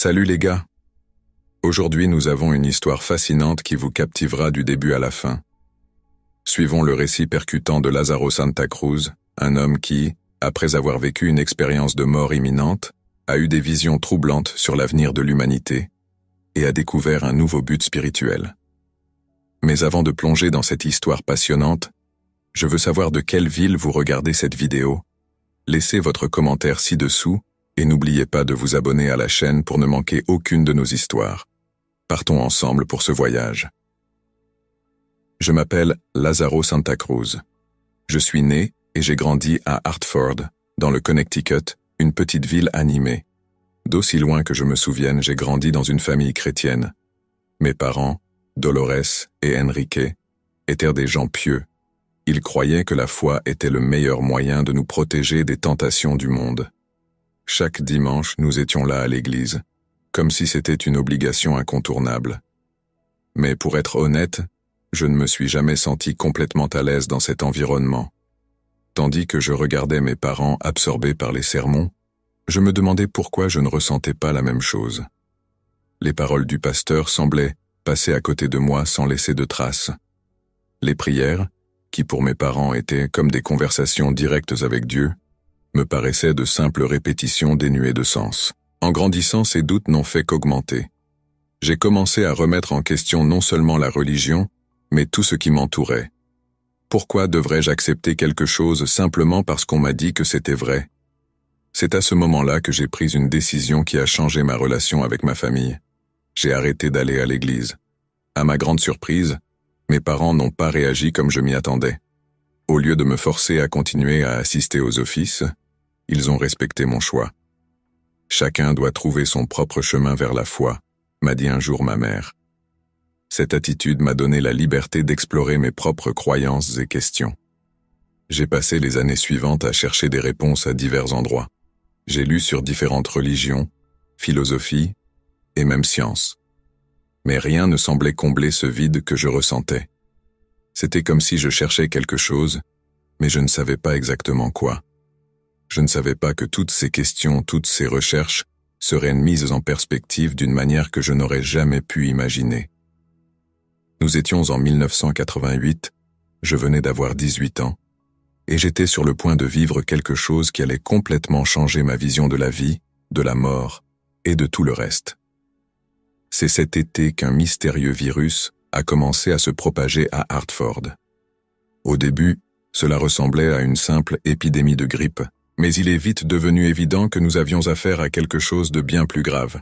Salut les gars Aujourd'hui nous avons une histoire fascinante qui vous captivera du début à la fin. Suivons le récit percutant de Lazaro Santa Cruz, un homme qui, après avoir vécu une expérience de mort imminente, a eu des visions troublantes sur l'avenir de l'humanité et a découvert un nouveau but spirituel. Mais avant de plonger dans cette histoire passionnante, je veux savoir de quelle ville vous regardez cette vidéo. Laissez votre commentaire ci-dessous et n'oubliez pas de vous abonner à la chaîne pour ne manquer aucune de nos histoires. Partons ensemble pour ce voyage. Je m'appelle Lazaro Santa Cruz. Je suis né et j'ai grandi à Hartford, dans le Connecticut, une petite ville animée. D'aussi loin que je me souvienne, j'ai grandi dans une famille chrétienne. Mes parents, Dolores et Enrique, étaient des gens pieux. Ils croyaient que la foi était le meilleur moyen de nous protéger des tentations du monde. Chaque dimanche, nous étions là à l'église, comme si c'était une obligation incontournable. Mais pour être honnête, je ne me suis jamais senti complètement à l'aise dans cet environnement. Tandis que je regardais mes parents absorbés par les sermons, je me demandais pourquoi je ne ressentais pas la même chose. Les paroles du pasteur semblaient passer à côté de moi sans laisser de traces. Les prières, qui pour mes parents étaient comme des conversations directes avec Dieu, me paraissaient de simples répétitions dénuées de sens. En grandissant, ces doutes n'ont fait qu'augmenter. J'ai commencé à remettre en question non seulement la religion, mais tout ce qui m'entourait. Pourquoi devrais-je accepter quelque chose simplement parce qu'on m'a dit que c'était vrai C'est à ce moment-là que j'ai pris une décision qui a changé ma relation avec ma famille. J'ai arrêté d'aller à l'église. À ma grande surprise, mes parents n'ont pas réagi comme je m'y attendais. Au lieu de me forcer à continuer à assister aux offices, ils ont respecté mon choix. Chacun doit trouver son propre chemin vers la foi, m'a dit un jour ma mère. Cette attitude m'a donné la liberté d'explorer mes propres croyances et questions. J'ai passé les années suivantes à chercher des réponses à divers endroits. J'ai lu sur différentes religions, philosophies et même sciences. Mais rien ne semblait combler ce vide que je ressentais. C'était comme si je cherchais quelque chose, mais je ne savais pas exactement quoi. Je ne savais pas que toutes ces questions, toutes ces recherches seraient mises en perspective d'une manière que je n'aurais jamais pu imaginer. Nous étions en 1988, je venais d'avoir 18 ans, et j'étais sur le point de vivre quelque chose qui allait complètement changer ma vision de la vie, de la mort et de tout le reste. C'est cet été qu'un mystérieux virus a commencé à se propager à Hartford. Au début, cela ressemblait à une simple épidémie de grippe, mais il est vite devenu évident que nous avions affaire à quelque chose de bien plus grave.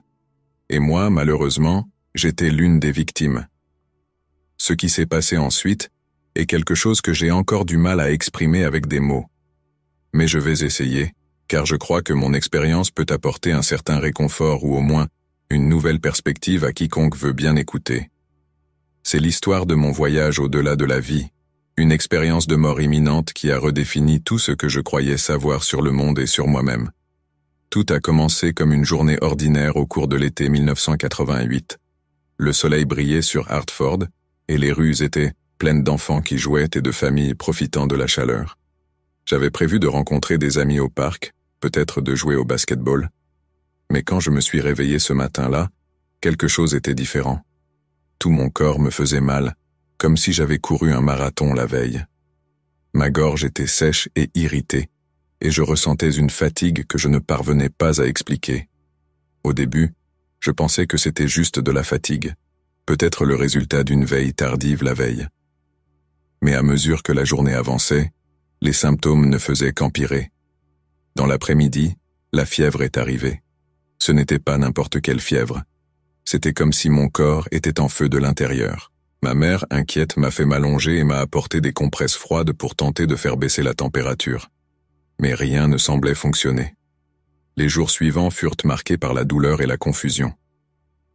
Et moi, malheureusement, j'étais l'une des victimes. Ce qui s'est passé ensuite est quelque chose que j'ai encore du mal à exprimer avec des mots. Mais je vais essayer, car je crois que mon expérience peut apporter un certain réconfort ou au moins une nouvelle perspective à quiconque veut bien écouter. C'est l'histoire de mon voyage au-delà de la vie, une expérience de mort imminente qui a redéfini tout ce que je croyais savoir sur le monde et sur moi-même. Tout a commencé comme une journée ordinaire au cours de l'été 1988. Le soleil brillait sur Hartford, et les rues étaient pleines d'enfants qui jouaient et de familles profitant de la chaleur. J'avais prévu de rencontrer des amis au parc, peut-être de jouer au basketball. Mais quand je me suis réveillé ce matin-là, quelque chose était différent. Tout mon corps me faisait mal, comme si j'avais couru un marathon la veille. Ma gorge était sèche et irritée, et je ressentais une fatigue que je ne parvenais pas à expliquer. Au début, je pensais que c'était juste de la fatigue, peut-être le résultat d'une veille tardive la veille. Mais à mesure que la journée avançait, les symptômes ne faisaient qu'empirer. Dans l'après-midi, la fièvre est arrivée. Ce n'était pas n'importe quelle fièvre. C'était comme si mon corps était en feu de l'intérieur. Ma mère, inquiète, m'a fait m'allonger et m'a apporté des compresses froides pour tenter de faire baisser la température. Mais rien ne semblait fonctionner. Les jours suivants furent marqués par la douleur et la confusion.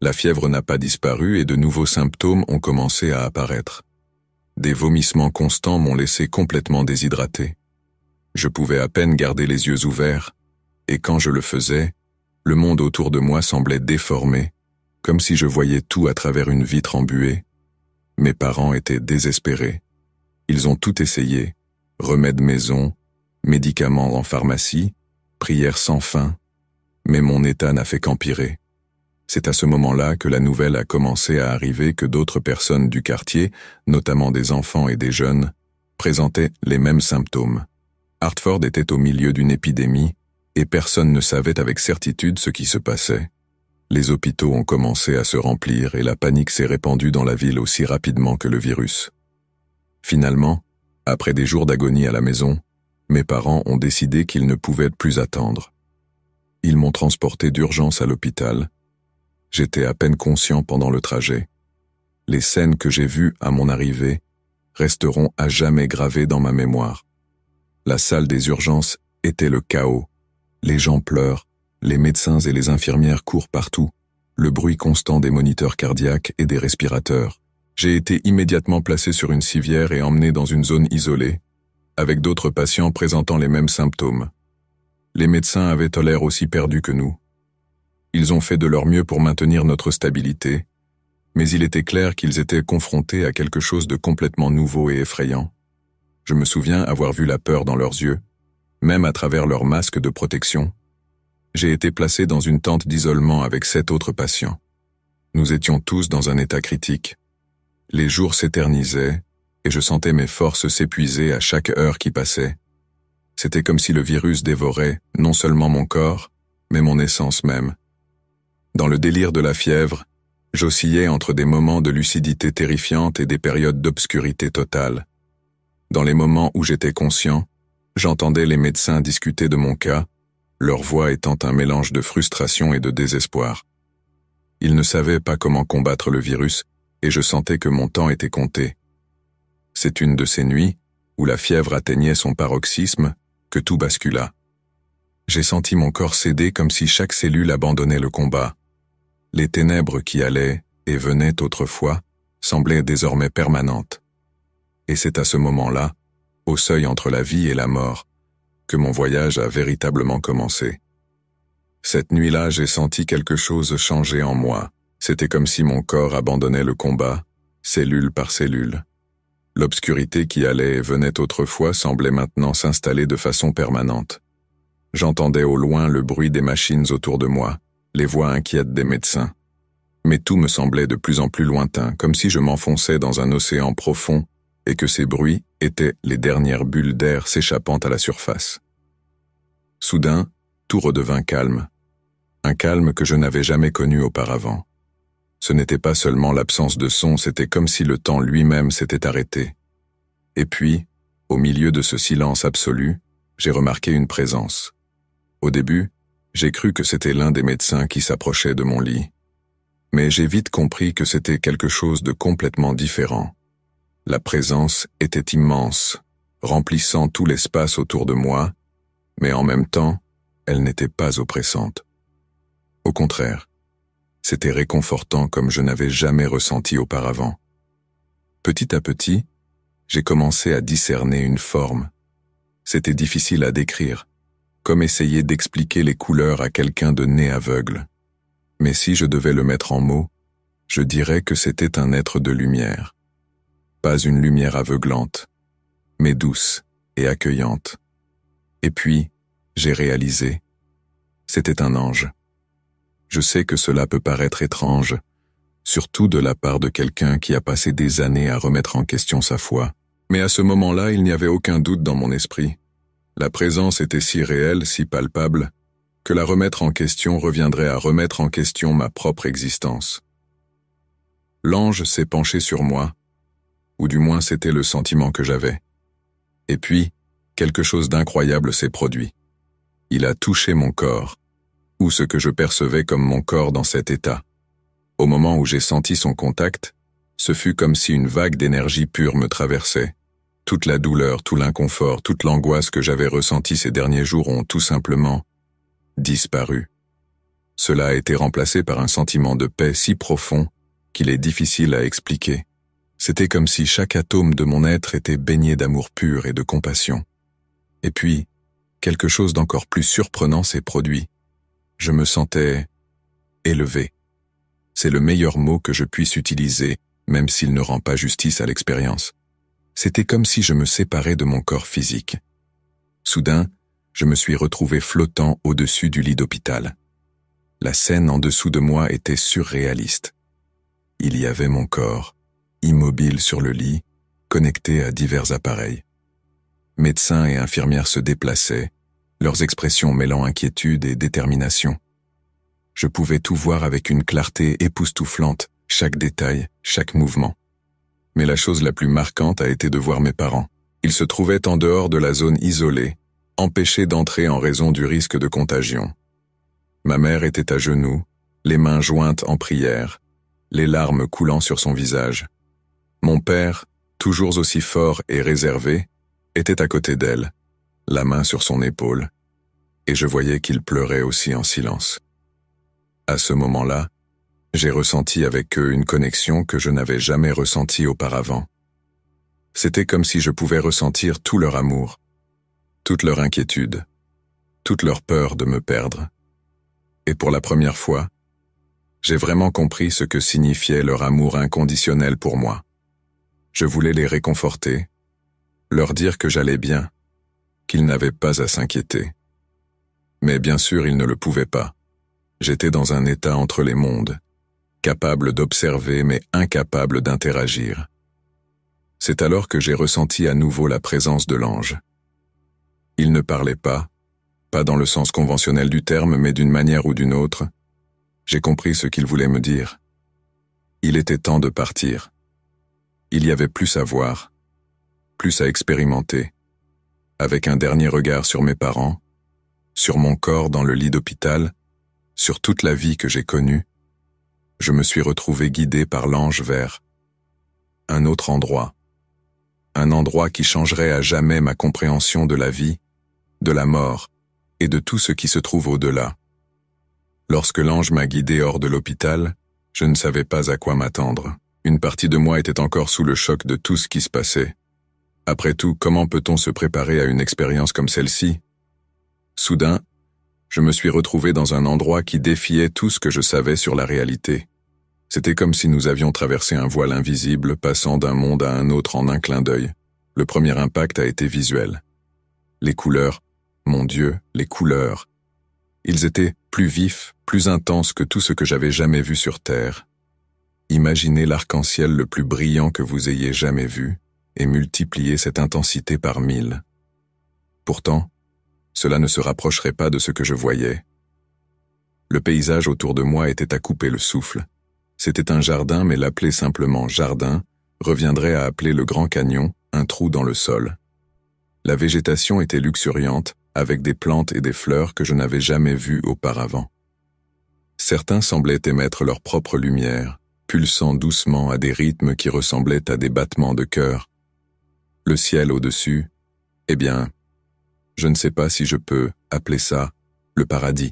La fièvre n'a pas disparu et de nouveaux symptômes ont commencé à apparaître. Des vomissements constants m'ont laissé complètement déshydraté. Je pouvais à peine garder les yeux ouverts, et quand je le faisais, le monde autour de moi semblait déformé, comme si je voyais tout à travers une vitre embuée, mes parents étaient désespérés. Ils ont tout essayé, remèdes maison, médicaments en pharmacie, prières sans fin, mais mon état n'a fait qu'empirer. C'est à ce moment-là que la nouvelle a commencé à arriver que d'autres personnes du quartier, notamment des enfants et des jeunes, présentaient les mêmes symptômes. Hartford était au milieu d'une épidémie, et personne ne savait avec certitude ce qui se passait les hôpitaux ont commencé à se remplir et la panique s'est répandue dans la ville aussi rapidement que le virus. Finalement, après des jours d'agonie à la maison, mes parents ont décidé qu'ils ne pouvaient plus attendre. Ils m'ont transporté d'urgence à l'hôpital. J'étais à peine conscient pendant le trajet. Les scènes que j'ai vues à mon arrivée resteront à jamais gravées dans ma mémoire. La salle des urgences était le chaos. Les gens pleurent, les médecins et les infirmières courent partout, le bruit constant des moniteurs cardiaques et des respirateurs. J'ai été immédiatement placé sur une civière et emmené dans une zone isolée, avec d'autres patients présentant les mêmes symptômes. Les médecins avaient l'air aussi perdus que nous. Ils ont fait de leur mieux pour maintenir notre stabilité, mais il était clair qu'ils étaient confrontés à quelque chose de complètement nouveau et effrayant. Je me souviens avoir vu la peur dans leurs yeux, même à travers leurs masques de protection j'ai été placé dans une tente d'isolement avec sept autres patients. Nous étions tous dans un état critique. Les jours s'éternisaient, et je sentais mes forces s'épuiser à chaque heure qui passait. C'était comme si le virus dévorait non seulement mon corps, mais mon essence même. Dans le délire de la fièvre, j'oscillais entre des moments de lucidité terrifiante et des périodes d'obscurité totale. Dans les moments où j'étais conscient, j'entendais les médecins discuter de mon cas, leur voix étant un mélange de frustration et de désespoir. Ils ne savaient pas comment combattre le virus, et je sentais que mon temps était compté. C'est une de ces nuits, où la fièvre atteignait son paroxysme, que tout bascula. J'ai senti mon corps céder comme si chaque cellule abandonnait le combat. Les ténèbres qui allaient et venaient autrefois semblaient désormais permanentes. Et c'est à ce moment-là, au seuil entre la vie et la mort, mon voyage a véritablement commencé. Cette nuit-là, j'ai senti quelque chose changer en moi. C'était comme si mon corps abandonnait le combat, cellule par cellule. L'obscurité qui allait et venait autrefois semblait maintenant s'installer de façon permanente. J'entendais au loin le bruit des machines autour de moi, les voix inquiètes des médecins. Mais tout me semblait de plus en plus lointain, comme si je m'enfonçais dans un océan profond et que ces bruits étaient les dernières bulles d'air s'échappant à la surface. Soudain, tout redevint calme, un calme que je n'avais jamais connu auparavant. Ce n'était pas seulement l'absence de son, c'était comme si le temps lui-même s'était arrêté. Et puis, au milieu de ce silence absolu, j'ai remarqué une présence. Au début, j'ai cru que c'était l'un des médecins qui s'approchait de mon lit. Mais j'ai vite compris que c'était quelque chose de complètement différent. La présence était immense, remplissant tout l'espace autour de moi, mais en même temps, elle n'était pas oppressante. Au contraire, c'était réconfortant comme je n'avais jamais ressenti auparavant. Petit à petit, j'ai commencé à discerner une forme. C'était difficile à décrire, comme essayer d'expliquer les couleurs à quelqu'un de nez aveugle. Mais si je devais le mettre en mots, je dirais que c'était un être de lumière pas une lumière aveuglante, mais douce et accueillante. Et puis, j'ai réalisé, c'était un ange. Je sais que cela peut paraître étrange, surtout de la part de quelqu'un qui a passé des années à remettre en question sa foi. Mais à ce moment-là, il n'y avait aucun doute dans mon esprit. La présence était si réelle, si palpable, que la remettre en question reviendrait à remettre en question ma propre existence. L'ange s'est penché sur moi, ou du moins c'était le sentiment que j'avais. Et puis, quelque chose d'incroyable s'est produit. Il a touché mon corps, ou ce que je percevais comme mon corps dans cet état. Au moment où j'ai senti son contact, ce fut comme si une vague d'énergie pure me traversait. Toute la douleur, tout l'inconfort, toute l'angoisse que j'avais ressentie ces derniers jours ont tout simplement disparu. Cela a été remplacé par un sentiment de paix si profond qu'il est difficile à expliquer. C'était comme si chaque atome de mon être était baigné d'amour pur et de compassion. Et puis, quelque chose d'encore plus surprenant s'est produit. Je me sentais élevé. C'est le meilleur mot que je puisse utiliser, même s'il ne rend pas justice à l'expérience. C'était comme si je me séparais de mon corps physique. Soudain, je me suis retrouvé flottant au-dessus du lit d'hôpital. La scène en dessous de moi était surréaliste. Il y avait mon corps, immobile sur le lit, connecté à divers appareils. Médecins et infirmières se déplaçaient, leurs expressions mêlant inquiétude et détermination. Je pouvais tout voir avec une clarté époustouflante, chaque détail, chaque mouvement. Mais la chose la plus marquante a été de voir mes parents. Ils se trouvaient en dehors de la zone isolée, empêchés d'entrer en raison du risque de contagion. Ma mère était à genoux, les mains jointes en prière, les larmes coulant sur son visage. Mon père, toujours aussi fort et réservé, était à côté d'elle, la main sur son épaule, et je voyais qu'il pleurait aussi en silence. À ce moment-là, j'ai ressenti avec eux une connexion que je n'avais jamais ressentie auparavant. C'était comme si je pouvais ressentir tout leur amour, toute leur inquiétude, toute leur peur de me perdre. Et pour la première fois, j'ai vraiment compris ce que signifiait leur amour inconditionnel pour moi. Je voulais les réconforter, leur dire que j'allais bien, qu'ils n'avaient pas à s'inquiéter. Mais bien sûr, ils ne le pouvaient pas. J'étais dans un état entre les mondes, capable d'observer mais incapable d'interagir. C'est alors que j'ai ressenti à nouveau la présence de l'ange. Il ne parlait pas, pas dans le sens conventionnel du terme, mais d'une manière ou d'une autre. J'ai compris ce qu'il voulait me dire. Il était temps de partir. Il y avait plus à voir, plus à expérimenter, avec un dernier regard sur mes parents, sur mon corps dans le lit d'hôpital, sur toute la vie que j'ai connue, je me suis retrouvé guidé par l'ange vers un autre endroit, un endroit qui changerait à jamais ma compréhension de la vie, de la mort et de tout ce qui se trouve au-delà. Lorsque l'ange m'a guidé hors de l'hôpital, je ne savais pas à quoi m'attendre. Une partie de moi était encore sous le choc de tout ce qui se passait. Après tout, comment peut-on se préparer à une expérience comme celle-ci Soudain, je me suis retrouvé dans un endroit qui défiait tout ce que je savais sur la réalité. C'était comme si nous avions traversé un voile invisible, passant d'un monde à un autre en un clin d'œil. Le premier impact a été visuel. Les couleurs, mon Dieu, les couleurs. Ils étaient plus vifs, plus intenses que tout ce que j'avais jamais vu sur Terre. Imaginez l'arc-en-ciel le plus brillant que vous ayez jamais vu et multipliez cette intensité par mille. Pourtant, cela ne se rapprocherait pas de ce que je voyais. Le paysage autour de moi était à couper le souffle. C'était un jardin, mais l'appeler simplement jardin reviendrait à appeler le Grand Canyon un trou dans le sol. La végétation était luxuriante, avec des plantes et des fleurs que je n'avais jamais vues auparavant. Certains semblaient émettre leur propre lumière, pulsant doucement à des rythmes qui ressemblaient à des battements de cœur. Le ciel au-dessus, eh bien, je ne sais pas si je peux appeler ça le paradis.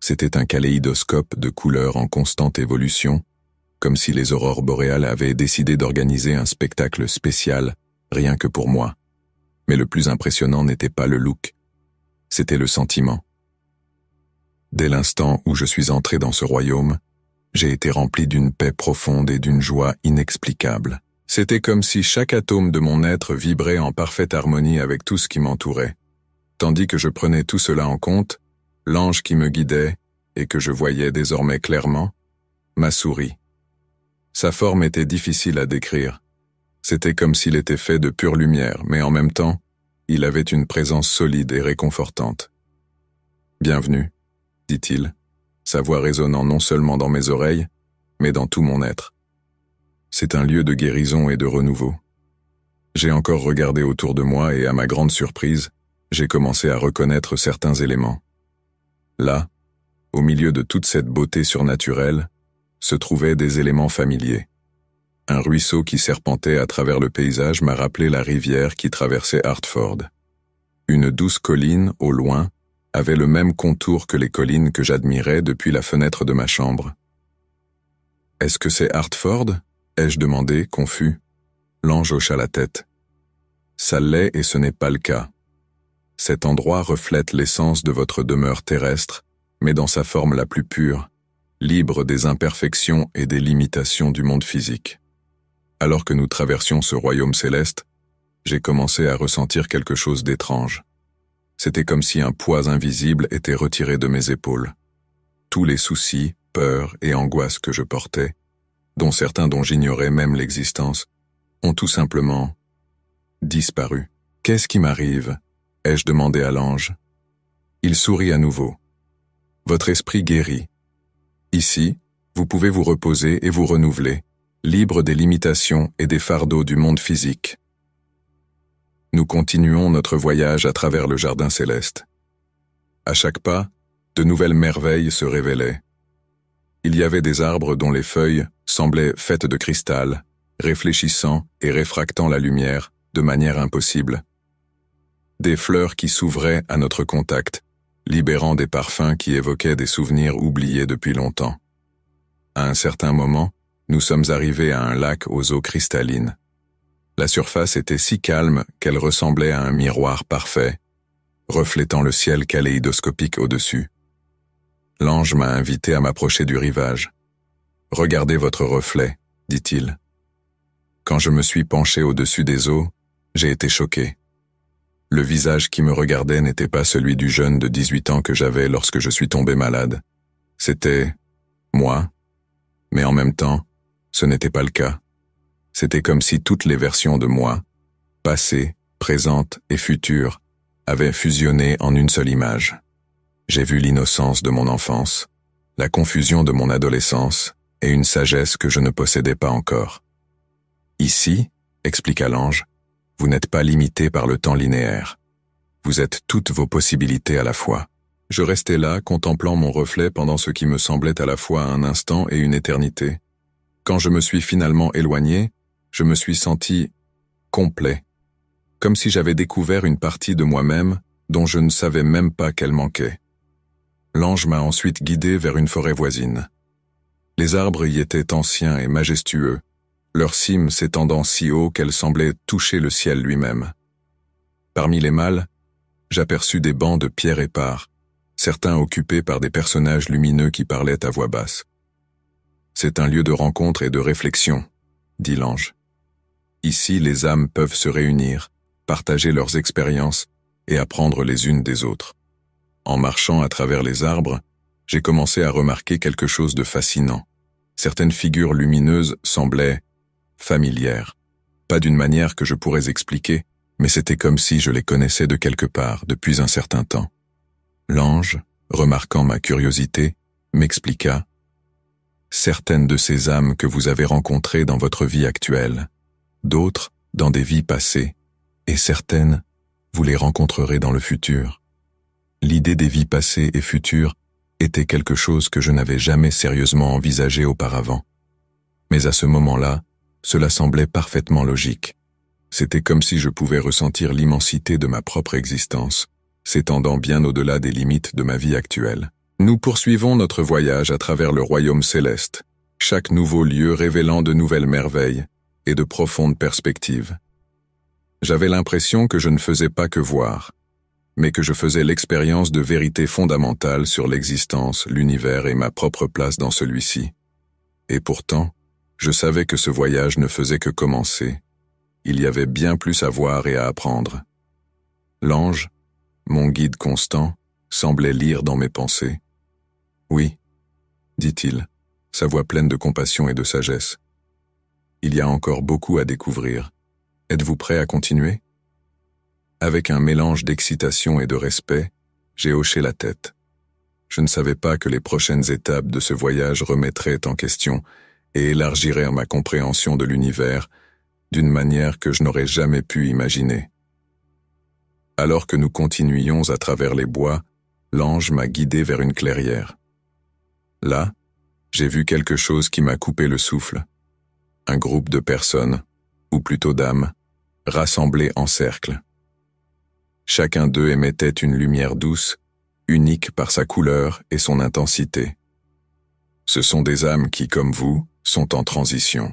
C'était un kaléidoscope de couleurs en constante évolution, comme si les aurores boréales avaient décidé d'organiser un spectacle spécial, rien que pour moi. Mais le plus impressionnant n'était pas le look, c'était le sentiment. Dès l'instant où je suis entré dans ce royaume, j'ai été rempli d'une paix profonde et d'une joie inexplicable. C'était comme si chaque atome de mon être vibrait en parfaite harmonie avec tout ce qui m'entourait. Tandis que je prenais tout cela en compte, l'ange qui me guidait, et que je voyais désormais clairement, m'a souri. Sa forme était difficile à décrire. C'était comme s'il était fait de pure lumière, mais en même temps, il avait une présence solide et réconfortante. Bienvenue, dit-il sa voix résonnant non seulement dans mes oreilles, mais dans tout mon être. C'est un lieu de guérison et de renouveau. J'ai encore regardé autour de moi et à ma grande surprise, j'ai commencé à reconnaître certains éléments. Là, au milieu de toute cette beauté surnaturelle, se trouvaient des éléments familiers. Un ruisseau qui serpentait à travers le paysage m'a rappelé la rivière qui traversait Hartford. Une douce colline, au loin, avait le même contour que les collines que j'admirais depuis la fenêtre de ma chambre. Est-ce que c'est Hartford ai-je demandé, confus. L'ange hocha la tête. Ça l'est et ce n'est pas le cas. Cet endroit reflète l'essence de votre demeure terrestre, mais dans sa forme la plus pure, libre des imperfections et des limitations du monde physique. Alors que nous traversions ce royaume céleste, j'ai commencé à ressentir quelque chose d'étrange. C'était comme si un poids invisible était retiré de mes épaules. Tous les soucis, peurs et angoisses que je portais, dont certains dont j'ignorais même l'existence, ont tout simplement disparu. Qu'est-ce qui m'arrive ai-je demandé à l'ange. Il sourit à nouveau. Votre esprit guérit. Ici, vous pouvez vous reposer et vous renouveler, libre des limitations et des fardeaux du monde physique nous continuons notre voyage à travers le Jardin céleste. À chaque pas, de nouvelles merveilles se révélaient. Il y avait des arbres dont les feuilles semblaient faites de cristal, réfléchissant et réfractant la lumière de manière impossible. Des fleurs qui s'ouvraient à notre contact, libérant des parfums qui évoquaient des souvenirs oubliés depuis longtemps. À un certain moment, nous sommes arrivés à un lac aux eaux cristallines. La surface était si calme qu'elle ressemblait à un miroir parfait, reflétant le ciel kaléidoscopique au-dessus. L'ange m'a invité à m'approcher du rivage. Regardez votre reflet, dit-il. Quand je me suis penché au-dessus des eaux, j'ai été choqué. Le visage qui me regardait n'était pas celui du jeune de 18 ans que j'avais lorsque je suis tombé malade. C'était moi, mais en même temps, ce n'était pas le cas. C'était comme si toutes les versions de moi, passées, présentes et futures, avaient fusionné en une seule image. J'ai vu l'innocence de mon enfance, la confusion de mon adolescence et une sagesse que je ne possédais pas encore. Ici, expliqua l'ange, vous n'êtes pas limité par le temps linéaire. Vous êtes toutes vos possibilités à la fois. Je restais là, contemplant mon reflet pendant ce qui me semblait à la fois un instant et une éternité. Quand je me suis finalement éloigné, je me suis senti complet, comme si j'avais découvert une partie de moi-même dont je ne savais même pas qu'elle manquait. L'ange m'a ensuite guidé vers une forêt voisine. Les arbres y étaient anciens et majestueux, leurs cimes s'étendant si haut qu'elles semblaient toucher le ciel lui-même. Parmi les mâles, j'aperçus des bancs de pierre épars, certains occupés par des personnages lumineux qui parlaient à voix basse. C'est un lieu de rencontre et de réflexion, dit l'ange. Ici, les âmes peuvent se réunir, partager leurs expériences et apprendre les unes des autres. En marchant à travers les arbres, j'ai commencé à remarquer quelque chose de fascinant. Certaines figures lumineuses semblaient familières. Pas d'une manière que je pourrais expliquer, mais c'était comme si je les connaissais de quelque part depuis un certain temps. L'ange, remarquant ma curiosité, m'expliqua Certaines de ces âmes que vous avez rencontrées dans votre vie actuelle d'autres dans des vies passées, et certaines, vous les rencontrerez dans le futur. L'idée des vies passées et futures était quelque chose que je n'avais jamais sérieusement envisagé auparavant. Mais à ce moment-là, cela semblait parfaitement logique. C'était comme si je pouvais ressentir l'immensité de ma propre existence, s'étendant bien au-delà des limites de ma vie actuelle. Nous poursuivons notre voyage à travers le royaume céleste, chaque nouveau lieu révélant de nouvelles merveilles, et de profondes perspectives. J'avais l'impression que je ne faisais pas que voir, mais que je faisais l'expérience de vérités fondamentales sur l'existence, l'univers et ma propre place dans celui-ci. Et pourtant, je savais que ce voyage ne faisait que commencer. Il y avait bien plus à voir et à apprendre. L'ange, mon guide constant, semblait lire dans mes pensées. Oui, dit-il, sa voix pleine de compassion et de sagesse. Il y a encore beaucoup à découvrir. Êtes-vous prêt à continuer Avec un mélange d'excitation et de respect, j'ai hoché la tête. Je ne savais pas que les prochaines étapes de ce voyage remettraient en question et élargiraient ma compréhension de l'univers d'une manière que je n'aurais jamais pu imaginer. Alors que nous continuions à travers les bois, l'ange m'a guidé vers une clairière. Là, j'ai vu quelque chose qui m'a coupé le souffle un groupe de personnes, ou plutôt d'âmes, rassemblées en cercle. Chacun d'eux émettait une lumière douce, unique par sa couleur et son intensité. Ce sont des âmes qui, comme vous, sont en transition,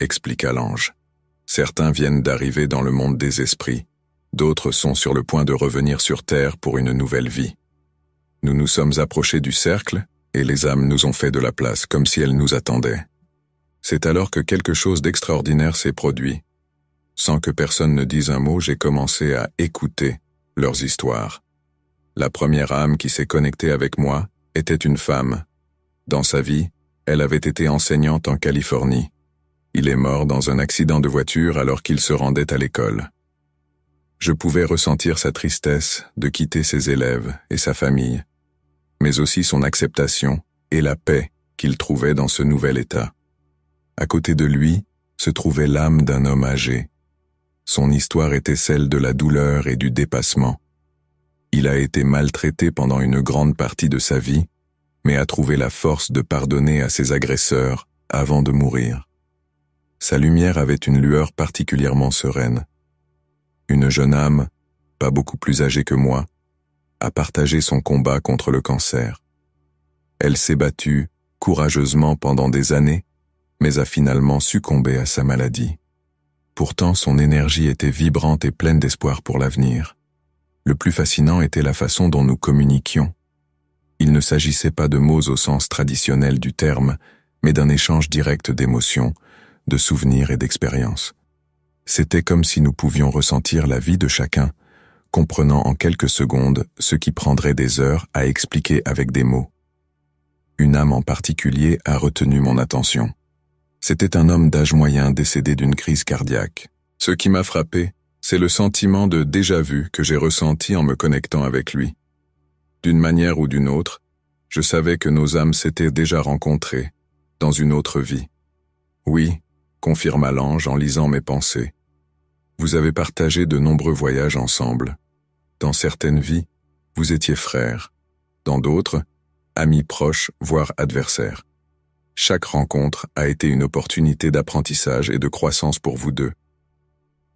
expliqua l'ange. Certains viennent d'arriver dans le monde des esprits, d'autres sont sur le point de revenir sur Terre pour une nouvelle vie. Nous nous sommes approchés du cercle, et les âmes nous ont fait de la place comme si elles nous attendaient. C'est alors que quelque chose d'extraordinaire s'est produit. Sans que personne ne dise un mot, j'ai commencé à écouter leurs histoires. La première âme qui s'est connectée avec moi était une femme. Dans sa vie, elle avait été enseignante en Californie. Il est mort dans un accident de voiture alors qu'il se rendait à l'école. Je pouvais ressentir sa tristesse de quitter ses élèves et sa famille, mais aussi son acceptation et la paix qu'il trouvait dans ce nouvel état. À côté de lui se trouvait l'âme d'un homme âgé. Son histoire était celle de la douleur et du dépassement. Il a été maltraité pendant une grande partie de sa vie, mais a trouvé la force de pardonner à ses agresseurs avant de mourir. Sa lumière avait une lueur particulièrement sereine. Une jeune âme, pas beaucoup plus âgée que moi, a partagé son combat contre le cancer. Elle s'est battue courageusement pendant des années mais a finalement succombé à sa maladie. Pourtant, son énergie était vibrante et pleine d'espoir pour l'avenir. Le plus fascinant était la façon dont nous communiquions. Il ne s'agissait pas de mots au sens traditionnel du terme, mais d'un échange direct d'émotions, de souvenirs et d'expériences. C'était comme si nous pouvions ressentir la vie de chacun, comprenant en quelques secondes ce qui prendrait des heures à expliquer avec des mots. Une âme en particulier a retenu mon attention. C'était un homme d'âge moyen décédé d'une crise cardiaque. Ce qui m'a frappé, c'est le sentiment de déjà-vu que j'ai ressenti en me connectant avec lui. D'une manière ou d'une autre, je savais que nos âmes s'étaient déjà rencontrées, dans une autre vie. Oui, confirma l'ange en lisant mes pensées. Vous avez partagé de nombreux voyages ensemble. Dans certaines vies, vous étiez frères, dans d'autres, amis proches, voire adversaires. Chaque rencontre a été une opportunité d'apprentissage et de croissance pour vous deux.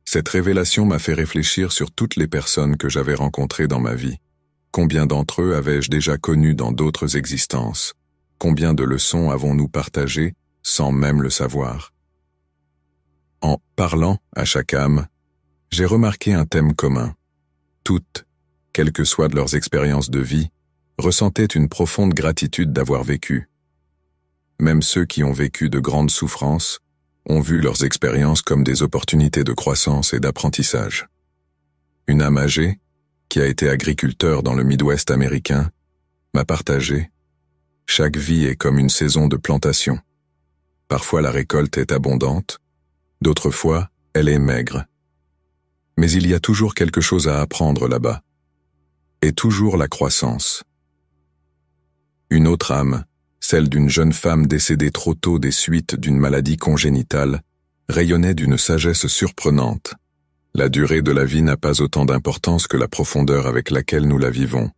Cette révélation m'a fait réfléchir sur toutes les personnes que j'avais rencontrées dans ma vie. Combien d'entre eux avais-je déjà connus dans d'autres existences Combien de leçons avons-nous partagées sans même le savoir En parlant à chaque âme, j'ai remarqué un thème commun. Toutes, quelles que soient de leurs expériences de vie, ressentaient une profonde gratitude d'avoir vécu même ceux qui ont vécu de grandes souffrances ont vu leurs expériences comme des opportunités de croissance et d'apprentissage. Une âme âgée, qui a été agriculteur dans le Midwest américain, m'a partagé « Chaque vie est comme une saison de plantation. Parfois la récolte est abondante, d'autres fois elle est maigre. Mais il y a toujours quelque chose à apprendre là-bas. Et toujours la croissance. » Une autre âme, celle d'une jeune femme décédée trop tôt des suites d'une maladie congénitale, rayonnait d'une sagesse surprenante. La durée de la vie n'a pas autant d'importance que la profondeur avec laquelle nous la vivons.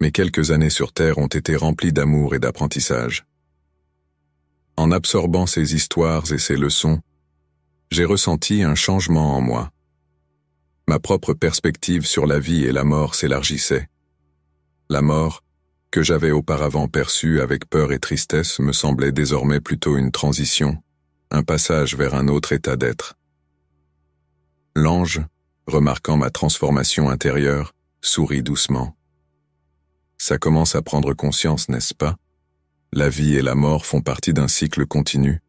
Mais quelques années sur Terre ont été remplies d'amour et d'apprentissage. En absorbant ces histoires et ces leçons, j'ai ressenti un changement en moi. Ma propre perspective sur la vie et la mort s'élargissait. La mort, que j'avais auparavant perçu avec peur et tristesse me semblait désormais plutôt une transition, un passage vers un autre état d'être. L'ange, remarquant ma transformation intérieure, sourit doucement. Ça commence à prendre conscience, n'est-ce pas La vie et la mort font partie d'un cycle continu.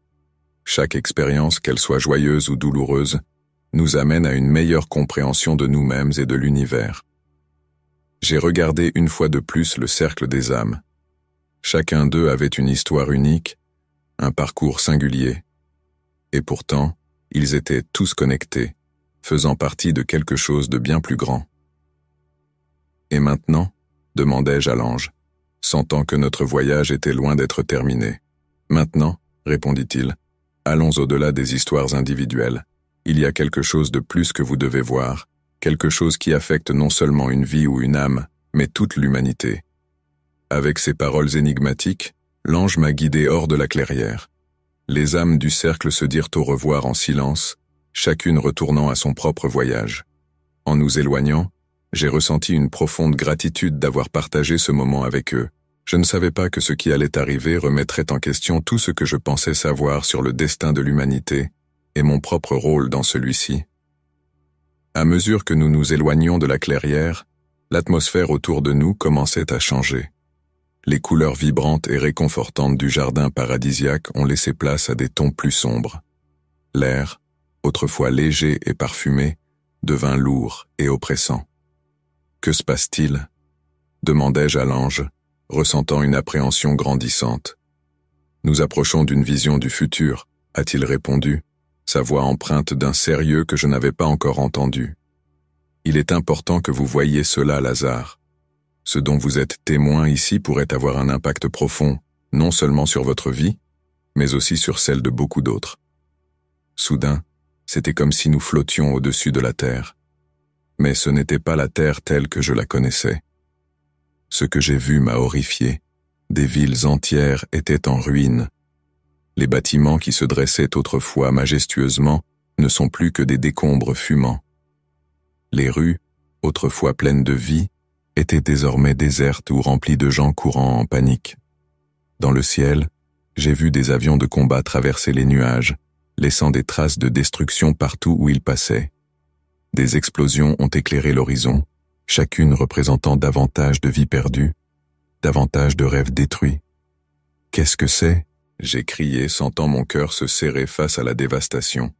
Chaque expérience, qu'elle soit joyeuse ou douloureuse, nous amène à une meilleure compréhension de nous-mêmes et de l'univers. J'ai regardé une fois de plus le cercle des âmes. Chacun d'eux avait une histoire unique, un parcours singulier. Et pourtant, ils étaient tous connectés, faisant partie de quelque chose de bien plus grand. Et maintenant demandai-je à l'ange, sentant que notre voyage était loin d'être terminé. Maintenant, répondit-il, allons au-delà des histoires individuelles. Il y a quelque chose de plus que vous devez voir, quelque chose qui affecte non seulement une vie ou une âme, mais toute l'humanité. Avec ces paroles énigmatiques, l'ange m'a guidé hors de la clairière. Les âmes du cercle se dirent au revoir en silence, chacune retournant à son propre voyage. En nous éloignant, j'ai ressenti une profonde gratitude d'avoir partagé ce moment avec eux. Je ne savais pas que ce qui allait arriver remettrait en question tout ce que je pensais savoir sur le destin de l'humanité et mon propre rôle dans celui-ci. À mesure que nous nous éloignions de la clairière, l'atmosphère autour de nous commençait à changer. Les couleurs vibrantes et réconfortantes du jardin paradisiaque ont laissé place à des tons plus sombres. L'air, autrefois léger et parfumé, devint lourd et oppressant. Que se passe-t-il demandai-je à l'ange, ressentant une appréhension grandissante. Nous approchons d'une vision du futur, a-t-il répondu, sa voix empreinte d'un sérieux que je n'avais pas encore entendu. Il est important que vous voyiez cela, Lazare. Ce dont vous êtes témoin ici pourrait avoir un impact profond, non seulement sur votre vie, mais aussi sur celle de beaucoup d'autres. Soudain, c'était comme si nous flottions au-dessus de la Terre. Mais ce n'était pas la Terre telle que je la connaissais. Ce que j'ai vu m'a horrifié. Des villes entières étaient en ruine, les bâtiments qui se dressaient autrefois majestueusement ne sont plus que des décombres fumants. Les rues, autrefois pleines de vie, étaient désormais désertes ou remplies de gens courant en panique. Dans le ciel, j'ai vu des avions de combat traverser les nuages, laissant des traces de destruction partout où ils passaient. Des explosions ont éclairé l'horizon, chacune représentant davantage de vies perdues, davantage de rêves détruits. Qu'est-ce que c'est j'ai crié, sentant mon cœur se serrer face à la dévastation.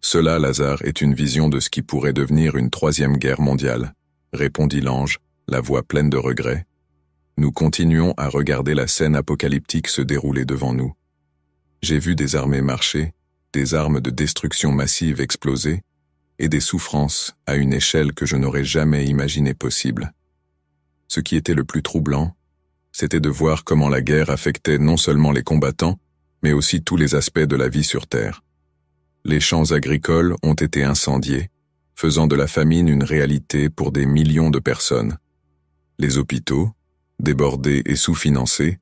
Cela, Lazare, est une vision de ce qui pourrait devenir une troisième guerre mondiale, répondit l'ange, la voix pleine de regrets. Nous continuons à regarder la scène apocalyptique se dérouler devant nous. J'ai vu des armées marcher, des armes de destruction massive exploser, et des souffrances à une échelle que je n'aurais jamais imaginée possible. Ce qui était le plus troublant, c'était de voir comment la guerre affectait non seulement les combattants, mais aussi tous les aspects de la vie sur Terre. Les champs agricoles ont été incendiés, faisant de la famine une réalité pour des millions de personnes. Les hôpitaux, débordés et sous-financés,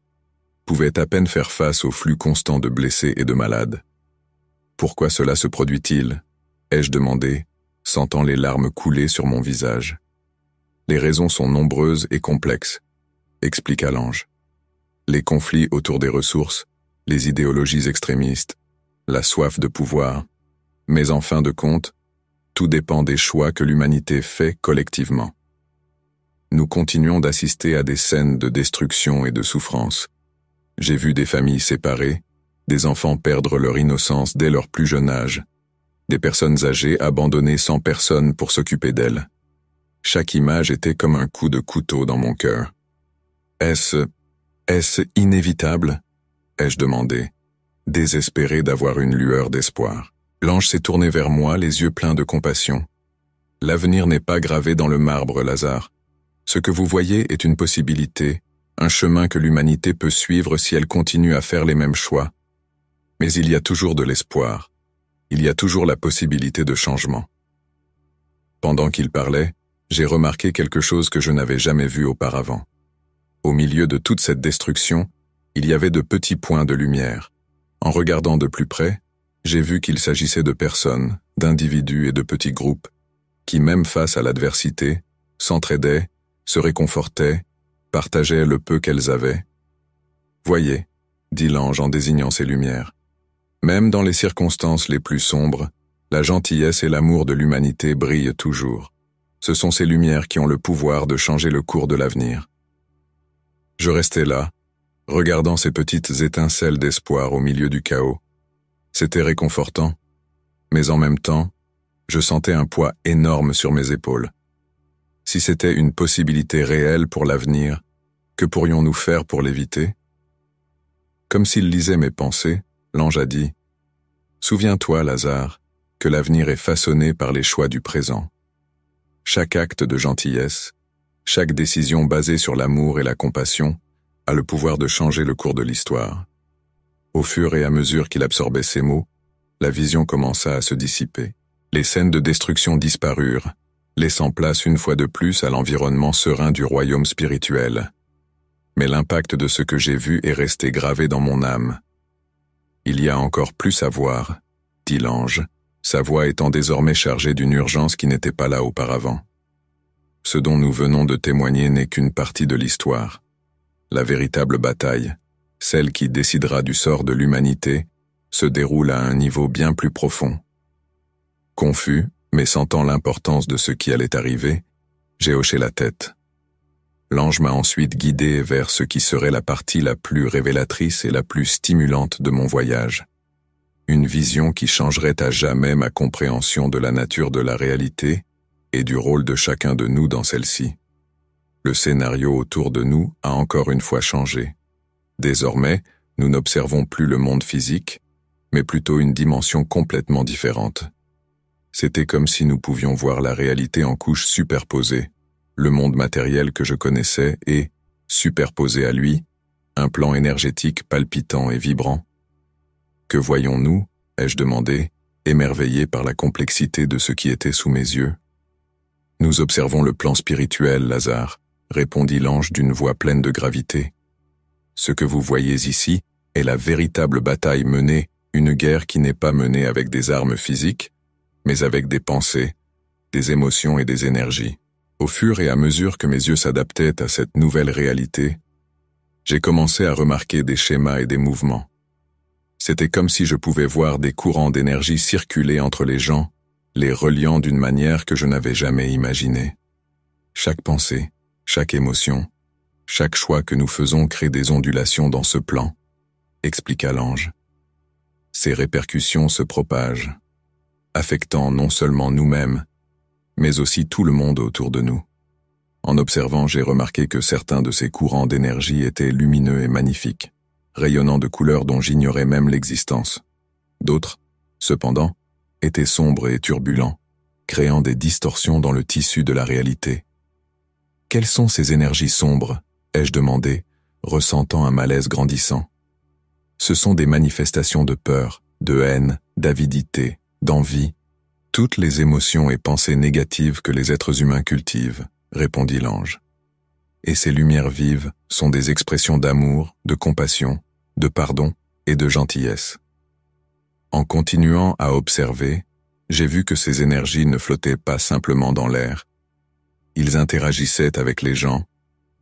pouvaient à peine faire face au flux constant de blessés et de malades. Pourquoi cela se produit-il ai-je demandé, sentant les larmes couler sur mon visage. Les raisons sont nombreuses et complexes, expliqua l'ange. Les conflits autour des ressources, les idéologies extrémistes, la soif de pouvoir. Mais en fin de compte, tout dépend des choix que l'humanité fait collectivement. Nous continuons d'assister à des scènes de destruction et de souffrance. J'ai vu des familles séparées, des enfants perdre leur innocence dès leur plus jeune âge, des personnes âgées abandonnées sans personne pour s'occuper d'elles. Chaque image était comme un coup de couteau dans mon cœur. Est-ce... est-ce inévitable ai-je demandé, désespéré d'avoir une lueur d'espoir. L'ange s'est tourné vers moi, les yeux pleins de compassion. L'avenir n'est pas gravé dans le marbre, Lazare. Ce que vous voyez est une possibilité, un chemin que l'humanité peut suivre si elle continue à faire les mêmes choix. Mais il y a toujours de l'espoir. Il y a toujours la possibilité de changement. Pendant qu'il parlait, j'ai remarqué quelque chose que je n'avais jamais vu auparavant. Au milieu de toute cette destruction, il y avait de petits points de lumière. En regardant de plus près, j'ai vu qu'il s'agissait de personnes, d'individus et de petits groupes, qui même face à l'adversité, s'entraidaient, se réconfortaient, partageaient le peu qu'elles avaient. Voyez, dit l'ange en désignant ces lumières. Même dans les circonstances les plus sombres, la gentillesse et l'amour de l'humanité brillent toujours. Ce sont ces lumières qui ont le pouvoir de changer le cours de l'avenir. Je restais là, regardant ces petites étincelles d'espoir au milieu du chaos. C'était réconfortant, mais en même temps, je sentais un poids énorme sur mes épaules. Si c'était une possibilité réelle pour l'avenir, que pourrions-nous faire pour l'éviter Comme s'il lisait mes pensées, l'ange a dit « Souviens-toi, Lazare, que l'avenir est façonné par les choix du présent. Chaque acte de gentillesse, chaque décision basée sur l'amour et la compassion a le pouvoir de changer le cours de l'histoire. Au fur et à mesure qu'il absorbait ces mots, la vision commença à se dissiper. Les scènes de destruction disparurent, laissant place une fois de plus à l'environnement serein du royaume spirituel. Mais l'impact de ce que j'ai vu est resté gravé dans mon âme. Il y a encore plus à voir, dit l'ange, sa voix étant désormais chargée d'une urgence qui n'était pas là auparavant. Ce dont nous venons de témoigner n'est qu'une partie de l'histoire. La véritable bataille, celle qui décidera du sort de l'humanité, se déroule à un niveau bien plus profond. Confus, mais sentant l'importance de ce qui allait arriver, j'ai hoché la tête. L'ange m'a ensuite guidé vers ce qui serait la partie la plus révélatrice et la plus stimulante de mon voyage. Une vision qui changerait à jamais ma compréhension de la nature de la réalité et du rôle de chacun de nous dans celle-ci. Le scénario autour de nous a encore une fois changé. Désormais, nous n'observons plus le monde physique, mais plutôt une dimension complètement différente. C'était comme si nous pouvions voir la réalité en couches superposées, le monde matériel que je connaissais et, superposé à lui, un plan énergétique palpitant et vibrant. Que voyons-nous ai-je demandé, émerveillé par la complexité de ce qui était sous mes yeux. Nous observons le plan spirituel, Lazare, répondit l'ange d'une voix pleine de gravité. Ce que vous voyez ici est la véritable bataille menée, une guerre qui n'est pas menée avec des armes physiques, mais avec des pensées, des émotions et des énergies. Au fur et à mesure que mes yeux s'adaptaient à cette nouvelle réalité, j'ai commencé à remarquer des schémas et des mouvements. C'était comme si je pouvais voir des courants d'énergie circuler entre les gens, les reliant d'une manière que je n'avais jamais imaginée. Chaque pensée, chaque émotion, chaque choix que nous faisons crée des ondulations dans ce plan, expliqua l'ange. Ces répercussions se propagent, affectant non seulement nous-mêmes, mais aussi tout le monde autour de nous. En observant, j'ai remarqué que certains de ces courants d'énergie étaient lumineux et magnifiques, rayonnant de couleurs dont j'ignorais même l'existence. D'autres, cependant, était sombre et turbulent, créant des distorsions dans le tissu de la réalité. Quelles sont ces énergies sombres ai-je demandé, ressentant un malaise grandissant. Ce sont des manifestations de peur, de haine, d'avidité, d'envie, toutes les émotions et pensées négatives que les êtres humains cultivent, répondit l'ange. Et ces lumières vives sont des expressions d'amour, de compassion, de pardon et de gentillesse. En continuant à observer, j'ai vu que ces énergies ne flottaient pas simplement dans l'air. Ils interagissaient avec les gens,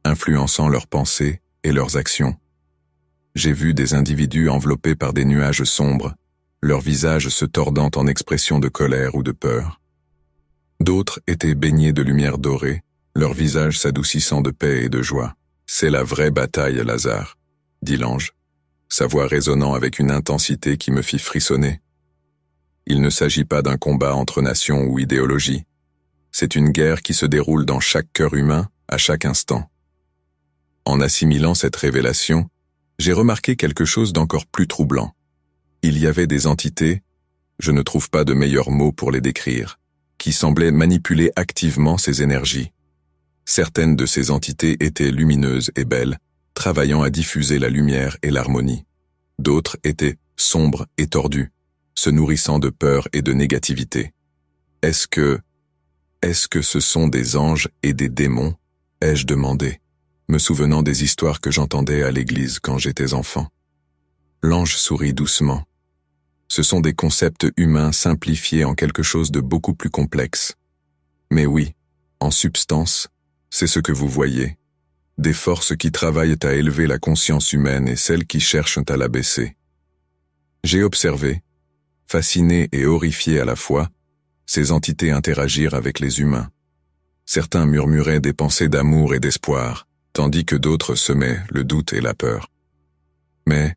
influençant leurs pensées et leurs actions. J'ai vu des individus enveloppés par des nuages sombres, leurs visages se tordant en expressions de colère ou de peur. D'autres étaient baignés de lumière dorée, leurs visages s'adoucissant de paix et de joie. C'est la vraie bataille, Lazare, dit l'ange sa voix résonnant avec une intensité qui me fit frissonner. Il ne s'agit pas d'un combat entre nations ou idéologies. C'est une guerre qui se déroule dans chaque cœur humain, à chaque instant. En assimilant cette révélation, j'ai remarqué quelque chose d'encore plus troublant. Il y avait des entités, je ne trouve pas de meilleurs mots pour les décrire, qui semblaient manipuler activement ces énergies. Certaines de ces entités étaient lumineuses et belles, travaillant à diffuser la lumière et l'harmonie. D'autres étaient sombres et tordus, se nourrissant de peur et de négativité. Est-ce que... Est-ce que ce sont des anges et des démons ai-je demandé, me souvenant des histoires que j'entendais à l'église quand j'étais enfant. L'ange sourit doucement. Ce sont des concepts humains simplifiés en quelque chose de beaucoup plus complexe. Mais oui, en substance, c'est ce que vous voyez, des forces qui travaillent à élever la conscience humaine et celles qui cherchent à l'abaisser. J'ai observé, fasciné et horrifié à la fois, ces entités interagir avec les humains. Certains murmuraient des pensées d'amour et d'espoir, tandis que d'autres semaient le doute et la peur. Mais,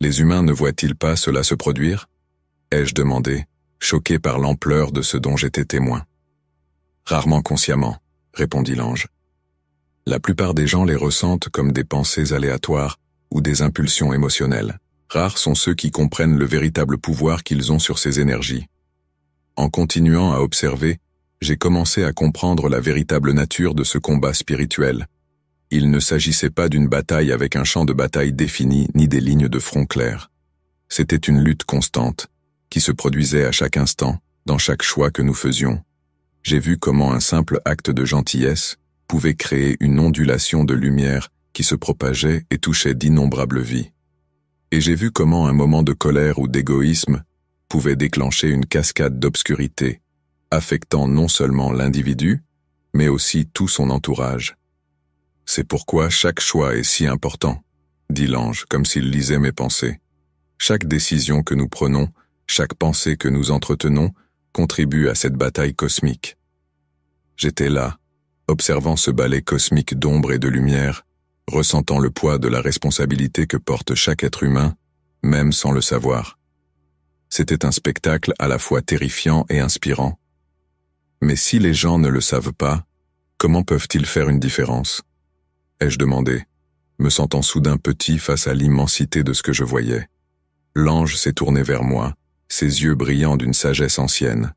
les humains ne voient-ils pas cela se produire ai-je demandé, choqué par l'ampleur de ce dont j'étais témoin. Rarement consciemment, répondit l'ange. La plupart des gens les ressentent comme des pensées aléatoires ou des impulsions émotionnelles. Rares sont ceux qui comprennent le véritable pouvoir qu'ils ont sur ces énergies. En continuant à observer, j'ai commencé à comprendre la véritable nature de ce combat spirituel. Il ne s'agissait pas d'une bataille avec un champ de bataille défini ni des lignes de front claires. C'était une lutte constante, qui se produisait à chaque instant, dans chaque choix que nous faisions. J'ai vu comment un simple acte de gentillesse, pouvait créer une ondulation de lumière qui se propageait et touchait d'innombrables vies. Et j'ai vu comment un moment de colère ou d'égoïsme pouvait déclencher une cascade d'obscurité, affectant non seulement l'individu, mais aussi tout son entourage. C'est pourquoi chaque choix est si important, dit l'ange comme s'il lisait mes pensées. Chaque décision que nous prenons, chaque pensée que nous entretenons, contribue à cette bataille cosmique. J'étais là, observant ce ballet cosmique d'ombre et de lumière, ressentant le poids de la responsabilité que porte chaque être humain, même sans le savoir. C'était un spectacle à la fois terrifiant et inspirant. Mais si les gens ne le savent pas, comment peuvent-ils faire une différence ai-je demandé, me sentant soudain petit face à l'immensité de ce que je voyais. L'ange s'est tourné vers moi, ses yeux brillants d'une sagesse ancienne.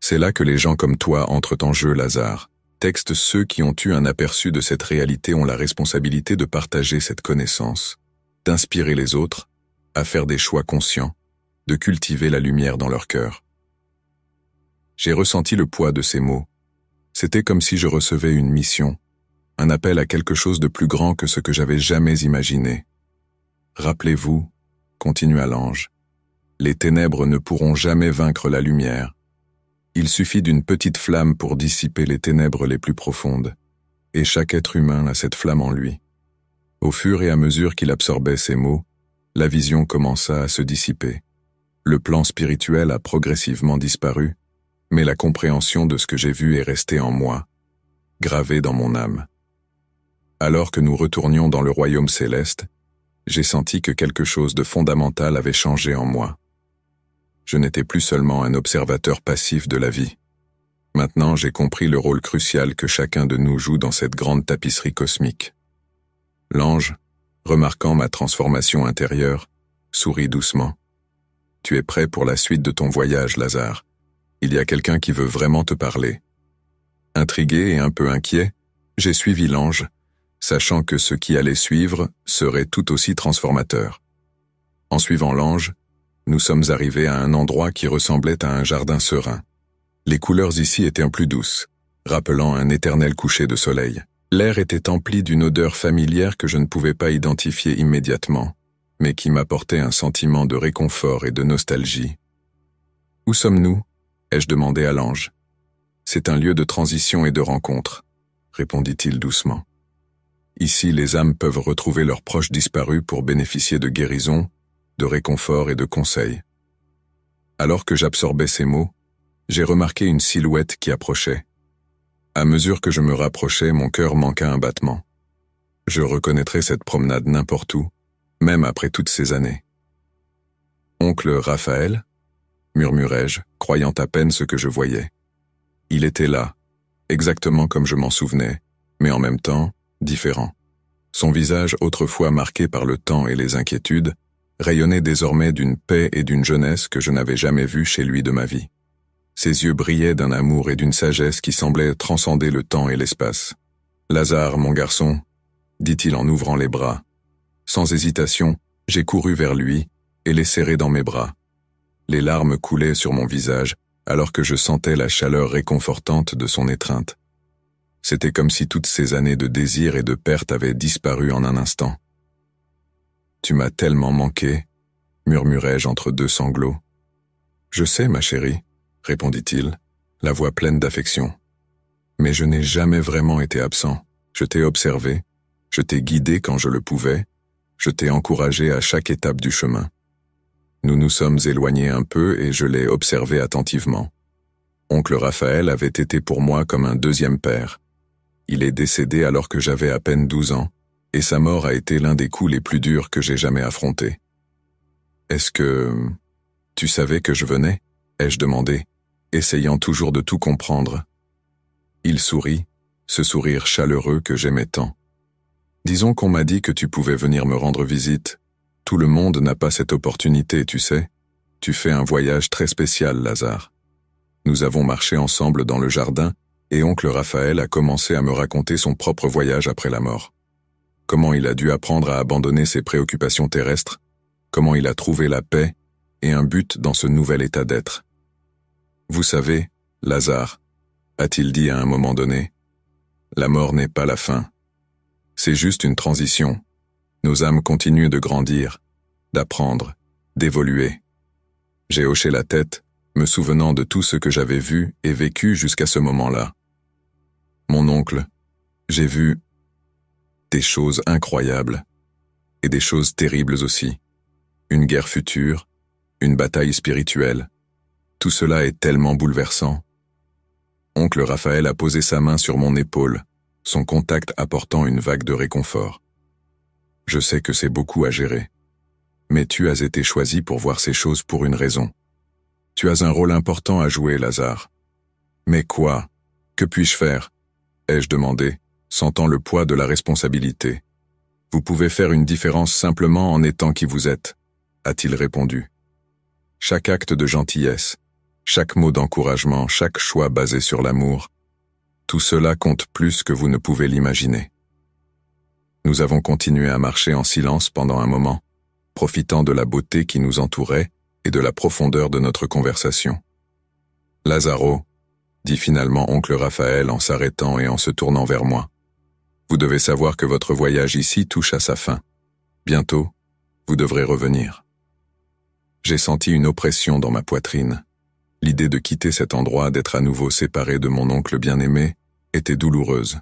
C'est là que les gens comme toi entrent en jeu, Lazare texte ceux qui ont eu un aperçu de cette réalité ont la responsabilité de partager cette connaissance, d'inspirer les autres, à faire des choix conscients, de cultiver la lumière dans leur cœur. J'ai ressenti le poids de ces mots. C'était comme si je recevais une mission, un appel à quelque chose de plus grand que ce que j'avais jamais imaginé. Rappelez-vous, continua l'ange, les ténèbres ne pourront jamais vaincre la lumière, il suffit d'une petite flamme pour dissiper les ténèbres les plus profondes, et chaque être humain a cette flamme en lui. Au fur et à mesure qu'il absorbait ces mots, la vision commença à se dissiper. Le plan spirituel a progressivement disparu, mais la compréhension de ce que j'ai vu est restée en moi, gravée dans mon âme. Alors que nous retournions dans le royaume céleste, j'ai senti que quelque chose de fondamental avait changé en moi. Je n'étais plus seulement un observateur passif de la vie. Maintenant, j'ai compris le rôle crucial que chacun de nous joue dans cette grande tapisserie cosmique. L'ange, remarquant ma transformation intérieure, sourit doucement. Tu es prêt pour la suite de ton voyage, Lazare. Il y a quelqu'un qui veut vraiment te parler. Intrigué et un peu inquiet, j'ai suivi l'ange, sachant que ce qui allait suivre serait tout aussi transformateur. En suivant l'ange, nous sommes arrivés à un endroit qui ressemblait à un jardin serein. Les couleurs ici étaient plus douces, rappelant un éternel coucher de soleil. L'air était empli d'une odeur familière que je ne pouvais pas identifier immédiatement, mais qui m'apportait un sentiment de réconfort et de nostalgie. Où sommes-nous ai-je demandé à l'ange. C'est un lieu de transition et de rencontre, répondit-il doucement. Ici, les âmes peuvent retrouver leurs proches disparus pour bénéficier de guérisons, de réconfort et de conseil. Alors que j'absorbais ces mots, j'ai remarqué une silhouette qui approchait. À mesure que je me rapprochais, mon cœur manqua un battement. Je reconnaîtrais cette promenade n'importe où, même après toutes ces années. Oncle Raphaël murmurai-je, croyant à peine ce que je voyais. Il était là, exactement comme je m'en souvenais, mais en même temps, différent. Son visage autrefois marqué par le temps et les inquiétudes rayonnait désormais d'une paix et d'une jeunesse que je n'avais jamais vues chez lui de ma vie. Ses yeux brillaient d'un amour et d'une sagesse qui semblaient transcender le temps et l'espace. Lazare, mon garçon, dit-il en ouvrant les bras. Sans hésitation, j'ai couru vers lui et l'ai serré dans mes bras. Les larmes coulaient sur mon visage alors que je sentais la chaleur réconfortante de son étreinte. C'était comme si toutes ces années de désir et de perte avaient disparu en un instant. Tu m'as tellement manqué, murmurai-je entre deux sanglots. Je sais, ma chérie, répondit-il, la voix pleine d'affection. Mais je n'ai jamais vraiment été absent. Je t'ai observé, je t'ai guidé quand je le pouvais, je t'ai encouragé à chaque étape du chemin. Nous nous sommes éloignés un peu et je l'ai observé attentivement. Oncle Raphaël avait été pour moi comme un deuxième père. Il est décédé alors que j'avais à peine douze ans, et sa mort a été l'un des coups les plus durs que j'ai jamais affronté. Est-ce que... Tu savais que je venais ai-je demandé, essayant toujours de tout comprendre. Il sourit, ce sourire chaleureux que j'aimais tant. Disons qu'on m'a dit que tu pouvais venir me rendre visite. Tout le monde n'a pas cette opportunité, tu sais. Tu fais un voyage très spécial, Lazare. Nous avons marché ensemble dans le jardin, et oncle Raphaël a commencé à me raconter son propre voyage après la mort comment il a dû apprendre à abandonner ses préoccupations terrestres, comment il a trouvé la paix et un but dans ce nouvel état d'être. Vous savez, Lazare, a-t-il dit à un moment donné, la mort n'est pas la fin. C'est juste une transition. Nos âmes continuent de grandir, d'apprendre, d'évoluer. J'ai hoché la tête, me souvenant de tout ce que j'avais vu et vécu jusqu'à ce moment-là. Mon oncle, j'ai vu des choses incroyables, et des choses terribles aussi. Une guerre future, une bataille spirituelle. Tout cela est tellement bouleversant. Oncle Raphaël a posé sa main sur mon épaule, son contact apportant une vague de réconfort. Je sais que c'est beaucoup à gérer. Mais tu as été choisi pour voir ces choses pour une raison. Tu as un rôle important à jouer, Lazare. Mais quoi Que puis-je faire ai-je demandé, sentant le poids de la responsabilité. Vous pouvez faire une différence simplement en étant qui vous êtes, a-t-il répondu. Chaque acte de gentillesse, chaque mot d'encouragement, chaque choix basé sur l'amour, tout cela compte plus que vous ne pouvez l'imaginer. Nous avons continué à marcher en silence pendant un moment, profitant de la beauté qui nous entourait et de la profondeur de notre conversation. Lazaro, dit finalement oncle Raphaël en s'arrêtant et en se tournant vers moi. Vous devez savoir que votre voyage ici touche à sa fin. Bientôt, vous devrez revenir. J'ai senti une oppression dans ma poitrine. L'idée de quitter cet endroit, d'être à nouveau séparé de mon oncle bien-aimé, était douloureuse.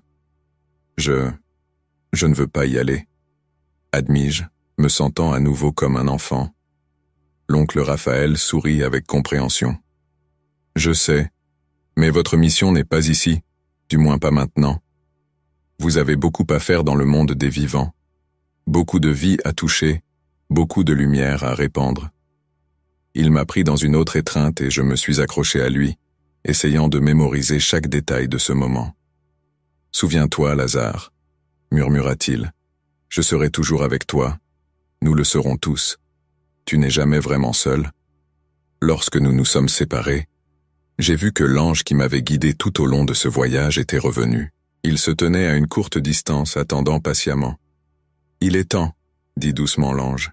Je... je ne veux pas y aller. Admis-je, me sentant à nouveau comme un enfant. L'oncle Raphaël sourit avec compréhension. Je sais, mais votre mission n'est pas ici, du moins pas maintenant. Vous avez beaucoup à faire dans le monde des vivants, beaucoup de vie à toucher, beaucoup de lumière à répandre. Il m'a pris dans une autre étreinte et je me suis accroché à lui, essayant de mémoriser chaque détail de ce moment. Souviens-toi, Lazare, murmura-t-il, je serai toujours avec toi, nous le serons tous, tu n'es jamais vraiment seul. Lorsque nous nous sommes séparés, j'ai vu que l'ange qui m'avait guidé tout au long de ce voyage était revenu. Il se tenait à une courte distance, attendant patiemment. Il est temps, dit doucement l'ange.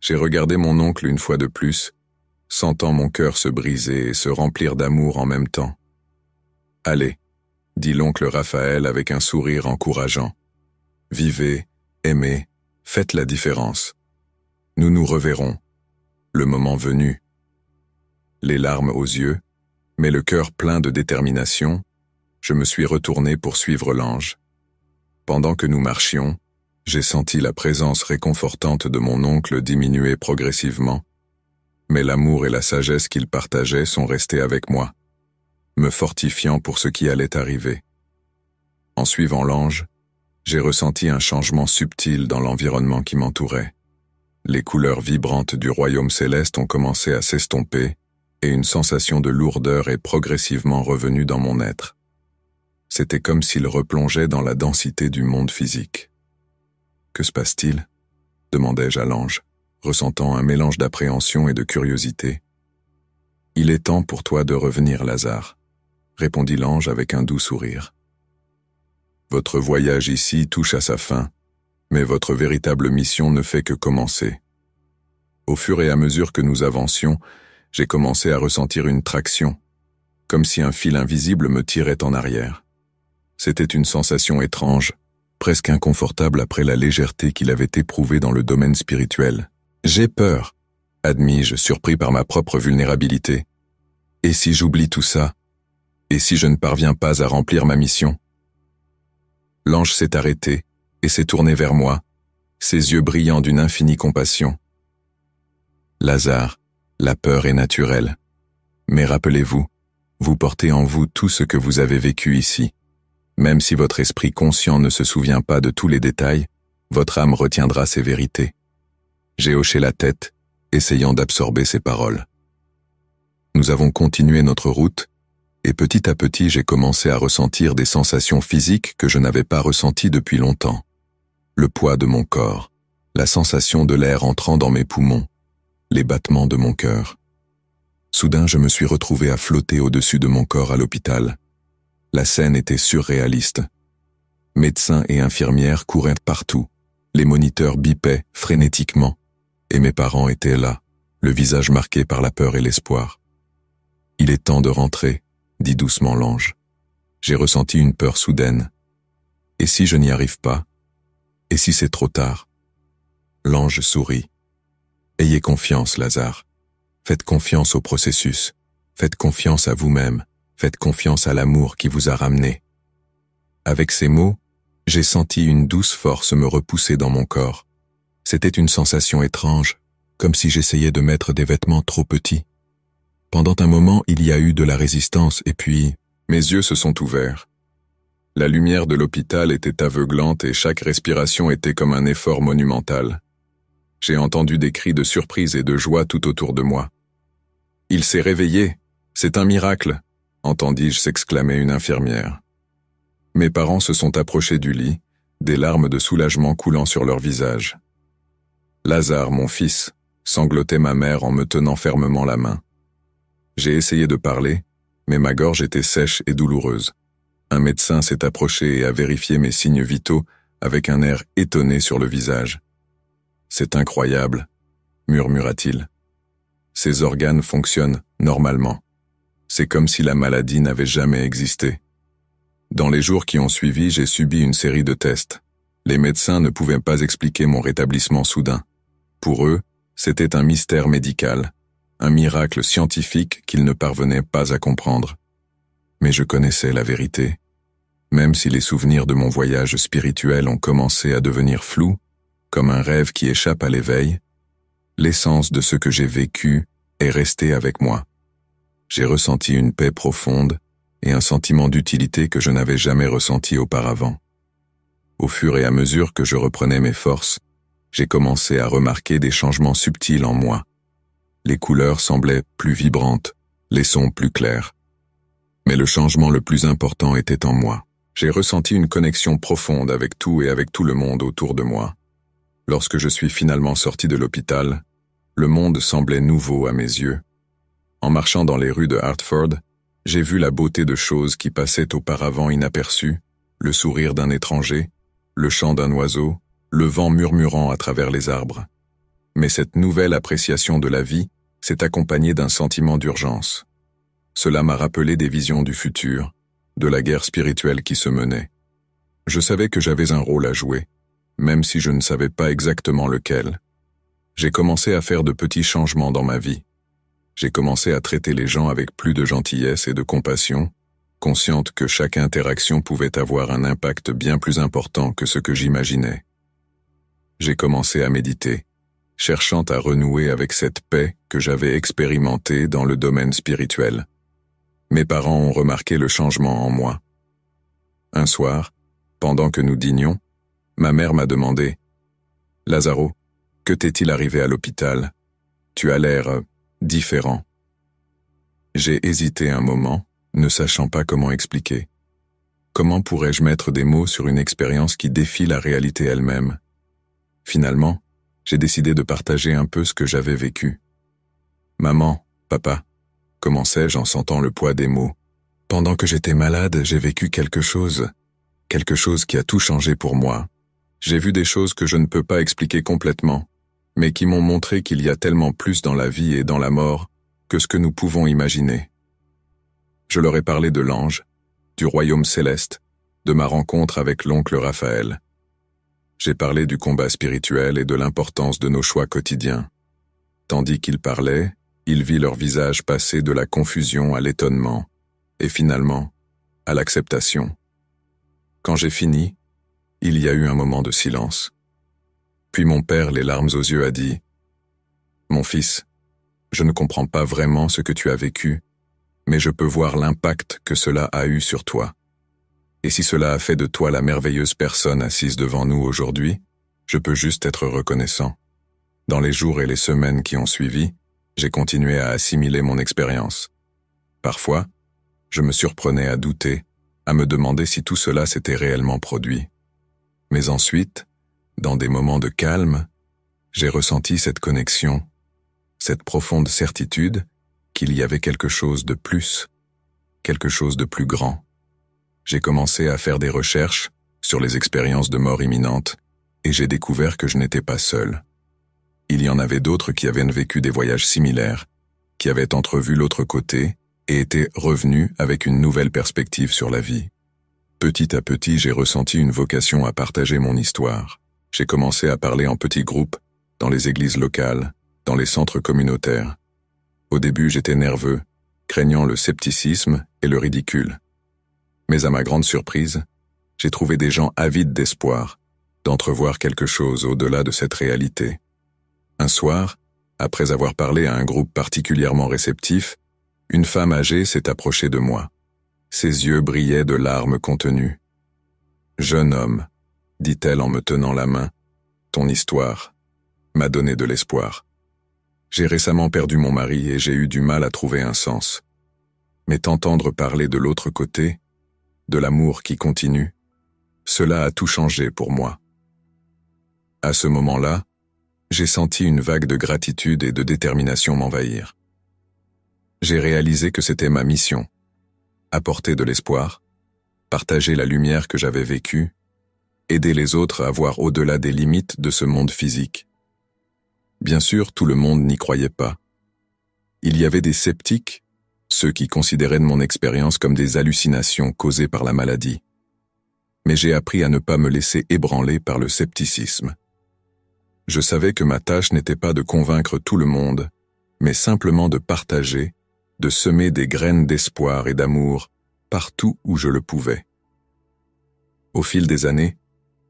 J'ai regardé mon oncle une fois de plus, sentant mon cœur se briser et se remplir d'amour en même temps. Allez, dit l'oncle Raphaël avec un sourire encourageant. Vivez, aimez, faites la différence. Nous nous reverrons, le moment venu. Les larmes aux yeux, mais le cœur plein de détermination, je me suis retourné pour suivre l'ange. Pendant que nous marchions, j'ai senti la présence réconfortante de mon oncle diminuer progressivement, mais l'amour et la sagesse qu'il partageait sont restés avec moi, me fortifiant pour ce qui allait arriver. En suivant l'ange, j'ai ressenti un changement subtil dans l'environnement qui m'entourait. Les couleurs vibrantes du royaume céleste ont commencé à s'estomper, et une sensation de lourdeur est progressivement revenue dans mon être. C'était comme s'il replongeait dans la densité du monde physique. Que se passe-t-il demandai-je à l'ange, ressentant un mélange d'appréhension et de curiosité. Il est temps pour toi de revenir, Lazare, répondit l'ange avec un doux sourire. Votre voyage ici touche à sa fin, mais votre véritable mission ne fait que commencer. Au fur et à mesure que nous avancions, j'ai commencé à ressentir une traction, comme si un fil invisible me tirait en arrière. C'était une sensation étrange, presque inconfortable après la légèreté qu'il avait éprouvée dans le domaine spirituel. J'ai peur, admis-je, surpris par ma propre vulnérabilité. Et si j'oublie tout ça Et si je ne parviens pas à remplir ma mission L'ange s'est arrêté et s'est tourné vers moi, ses yeux brillant d'une infinie compassion. Lazare, la peur est naturelle. Mais rappelez-vous, vous portez en vous tout ce que vous avez vécu ici. Même si votre esprit conscient ne se souvient pas de tous les détails, votre âme retiendra ses vérités. J'ai hoché la tête, essayant d'absorber ces paroles. Nous avons continué notre route, et petit à petit j'ai commencé à ressentir des sensations physiques que je n'avais pas ressenties depuis longtemps. Le poids de mon corps, la sensation de l'air entrant dans mes poumons, les battements de mon cœur. Soudain, je me suis retrouvé à flotter au-dessus de mon corps à l'hôpital, la scène était surréaliste. Médecins et infirmières couraient partout. Les moniteurs bipaient frénétiquement. Et mes parents étaient là, le visage marqué par la peur et l'espoir. Il est temps de rentrer, dit doucement l'ange. J'ai ressenti une peur soudaine. Et si je n'y arrive pas Et si c'est trop tard L'ange sourit. Ayez confiance, Lazare. Faites confiance au processus. Faites confiance à vous-même. Faites confiance à l'amour qui vous a ramené. Avec ces mots, j'ai senti une douce force me repousser dans mon corps. C'était une sensation étrange, comme si j'essayais de mettre des vêtements trop petits. Pendant un moment, il y a eu de la résistance et puis, mes yeux se sont ouverts. La lumière de l'hôpital était aveuglante et chaque respiration était comme un effort monumental. J'ai entendu des cris de surprise et de joie tout autour de moi. Il s'est réveillé. C'est un miracle entendis-je s'exclamer une infirmière. Mes parents se sont approchés du lit, des larmes de soulagement coulant sur leur visage. Lazare, mon fils, sanglotait ma mère en me tenant fermement la main. J'ai essayé de parler, mais ma gorge était sèche et douloureuse. Un médecin s'est approché et a vérifié mes signes vitaux avec un air étonné sur le visage. C'est incroyable, murmura-t-il. Ces organes fonctionnent normalement. C'est comme si la maladie n'avait jamais existé. Dans les jours qui ont suivi, j'ai subi une série de tests. Les médecins ne pouvaient pas expliquer mon rétablissement soudain. Pour eux, c'était un mystère médical, un miracle scientifique qu'ils ne parvenaient pas à comprendre. Mais je connaissais la vérité. Même si les souvenirs de mon voyage spirituel ont commencé à devenir flous, comme un rêve qui échappe à l'éveil, l'essence de ce que j'ai vécu est restée avec moi j'ai ressenti une paix profonde et un sentiment d'utilité que je n'avais jamais ressenti auparavant. Au fur et à mesure que je reprenais mes forces, j'ai commencé à remarquer des changements subtils en moi. Les couleurs semblaient plus vibrantes, les sons plus clairs. Mais le changement le plus important était en moi. J'ai ressenti une connexion profonde avec tout et avec tout le monde autour de moi. Lorsque je suis finalement sorti de l'hôpital, le monde semblait nouveau à mes yeux. En marchant dans les rues de Hartford, j'ai vu la beauté de choses qui passaient auparavant inaperçues, le sourire d'un étranger, le chant d'un oiseau, le vent murmurant à travers les arbres. Mais cette nouvelle appréciation de la vie s'est accompagnée d'un sentiment d'urgence. Cela m'a rappelé des visions du futur, de la guerre spirituelle qui se menait. Je savais que j'avais un rôle à jouer, même si je ne savais pas exactement lequel. J'ai commencé à faire de petits changements dans ma vie, j'ai commencé à traiter les gens avec plus de gentillesse et de compassion, consciente que chaque interaction pouvait avoir un impact bien plus important que ce que j'imaginais. J'ai commencé à méditer, cherchant à renouer avec cette paix que j'avais expérimentée dans le domaine spirituel. Mes parents ont remarqué le changement en moi. Un soir, pendant que nous dînions, ma mère m'a demandé « Lazaro, que t'est-il arrivé à l'hôpital Tu as l'air... Euh, » différent. J'ai hésité un moment, ne sachant pas comment expliquer. Comment pourrais-je mettre des mots sur une expérience qui défie la réalité elle-même Finalement, j'ai décidé de partager un peu ce que j'avais vécu. Maman, papa, commençais-je en sentant le poids des mots. Pendant que j'étais malade, j'ai vécu quelque chose, quelque chose qui a tout changé pour moi. J'ai vu des choses que je ne peux pas expliquer complètement mais qui m'ont montré qu'il y a tellement plus dans la vie et dans la mort que ce que nous pouvons imaginer. Je leur ai parlé de l'ange, du royaume céleste, de ma rencontre avec l'oncle Raphaël. J'ai parlé du combat spirituel et de l'importance de nos choix quotidiens. Tandis qu'ils parlaient, il vit leur visage passer de la confusion à l'étonnement, et finalement, à l'acceptation. Quand j'ai fini, il y a eu un moment de silence. Puis mon père, les larmes aux yeux, a dit ⁇ Mon fils, je ne comprends pas vraiment ce que tu as vécu, mais je peux voir l'impact que cela a eu sur toi. Et si cela a fait de toi la merveilleuse personne assise devant nous aujourd'hui, je peux juste être reconnaissant. Dans les jours et les semaines qui ont suivi, j'ai continué à assimiler mon expérience. Parfois, je me surprenais à douter, à me demander si tout cela s'était réellement produit. Mais ensuite, dans des moments de calme, j'ai ressenti cette connexion, cette profonde certitude qu'il y avait quelque chose de plus, quelque chose de plus grand. J'ai commencé à faire des recherches sur les expériences de mort imminente et j'ai découvert que je n'étais pas seul. Il y en avait d'autres qui avaient vécu des voyages similaires, qui avaient entrevu l'autre côté et étaient revenus avec une nouvelle perspective sur la vie. Petit à petit, j'ai ressenti une vocation à partager mon histoire j'ai commencé à parler en petits groupes, dans les églises locales, dans les centres communautaires. Au début, j'étais nerveux, craignant le scepticisme et le ridicule. Mais à ma grande surprise, j'ai trouvé des gens avides d'espoir, d'entrevoir quelque chose au-delà de cette réalité. Un soir, après avoir parlé à un groupe particulièrement réceptif, une femme âgée s'est approchée de moi. Ses yeux brillaient de larmes contenues. Jeune homme, dit-elle en me tenant la main, ton histoire m'a donné de l'espoir. J'ai récemment perdu mon mari et j'ai eu du mal à trouver un sens. Mais t'entendre parler de l'autre côté, de l'amour qui continue, cela a tout changé pour moi. À ce moment-là, j'ai senti une vague de gratitude et de détermination m'envahir. J'ai réalisé que c'était ma mission. Apporter de l'espoir, partager la lumière que j'avais vécue aider les autres à voir au-delà des limites de ce monde physique. Bien sûr, tout le monde n'y croyait pas. Il y avait des sceptiques, ceux qui considéraient mon expérience comme des hallucinations causées par la maladie. Mais j'ai appris à ne pas me laisser ébranler par le scepticisme. Je savais que ma tâche n'était pas de convaincre tout le monde, mais simplement de partager, de semer des graines d'espoir et d'amour partout où je le pouvais. Au fil des années,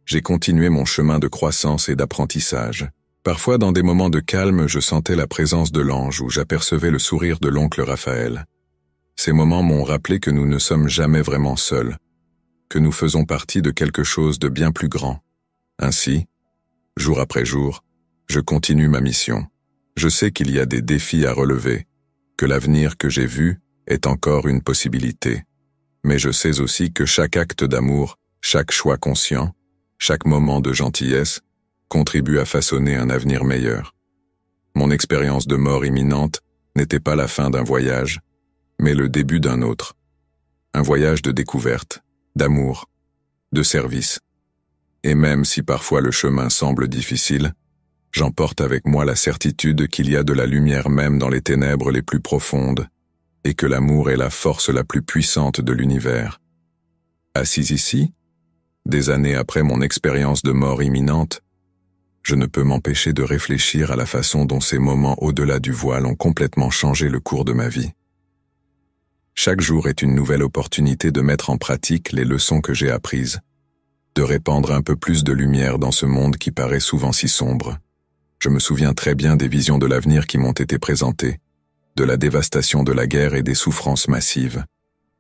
j'ai continué mon chemin de croissance et d'apprentissage. Parfois, dans des moments de calme, je sentais la présence de l'ange ou j'apercevais le sourire de l'oncle Raphaël. Ces moments m'ont rappelé que nous ne sommes jamais vraiment seuls, que nous faisons partie de quelque chose de bien plus grand. Ainsi, jour après jour, je continue ma mission. Je sais qu'il y a des défis à relever, que l'avenir que j'ai vu est encore une possibilité. Mais je sais aussi que chaque acte d'amour, chaque choix conscient, chaque moment de gentillesse contribue à façonner un avenir meilleur. Mon expérience de mort imminente n'était pas la fin d'un voyage, mais le début d'un autre. Un voyage de découverte, d'amour, de service. Et même si parfois le chemin semble difficile, j'emporte avec moi la certitude qu'il y a de la lumière même dans les ténèbres les plus profondes, et que l'amour est la force la plus puissante de l'univers. Assis ici, des années après mon expérience de mort imminente, je ne peux m'empêcher de réfléchir à la façon dont ces moments au-delà du voile ont complètement changé le cours de ma vie. Chaque jour est une nouvelle opportunité de mettre en pratique les leçons que j'ai apprises, de répandre un peu plus de lumière dans ce monde qui paraît souvent si sombre. Je me souviens très bien des visions de l'avenir qui m'ont été présentées, de la dévastation de la guerre et des souffrances massives.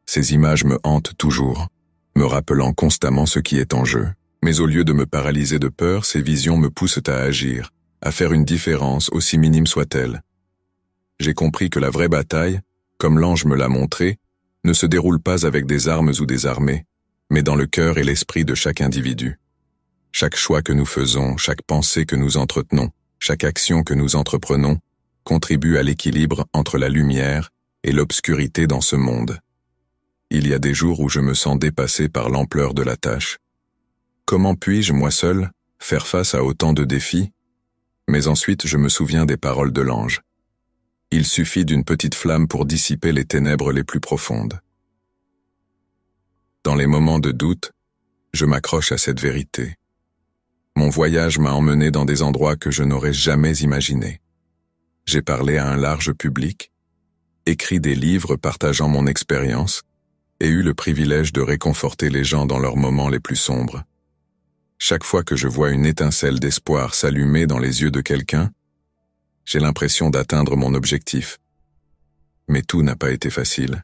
Ces images me hantent toujours me rappelant constamment ce qui est en jeu. Mais au lieu de me paralyser de peur, ces visions me poussent à agir, à faire une différence, aussi minime soit-elle. J'ai compris que la vraie bataille, comme l'ange me l'a montré, ne se déroule pas avec des armes ou des armées, mais dans le cœur et l'esprit de chaque individu. Chaque choix que nous faisons, chaque pensée que nous entretenons, chaque action que nous entreprenons, contribue à l'équilibre entre la lumière et l'obscurité dans ce monde. Il y a des jours où je me sens dépassé par l'ampleur de la tâche. Comment puis-je, moi seul, faire face à autant de défis Mais ensuite je me souviens des paroles de l'ange. Il suffit d'une petite flamme pour dissiper les ténèbres les plus profondes. Dans les moments de doute, je m'accroche à cette vérité. Mon voyage m'a emmené dans des endroits que je n'aurais jamais imaginés. J'ai parlé à un large public, écrit des livres partageant mon expérience, et eu le privilège de réconforter les gens dans leurs moments les plus sombres. Chaque fois que je vois une étincelle d'espoir s'allumer dans les yeux de quelqu'un, j'ai l'impression d'atteindre mon objectif. Mais tout n'a pas été facile.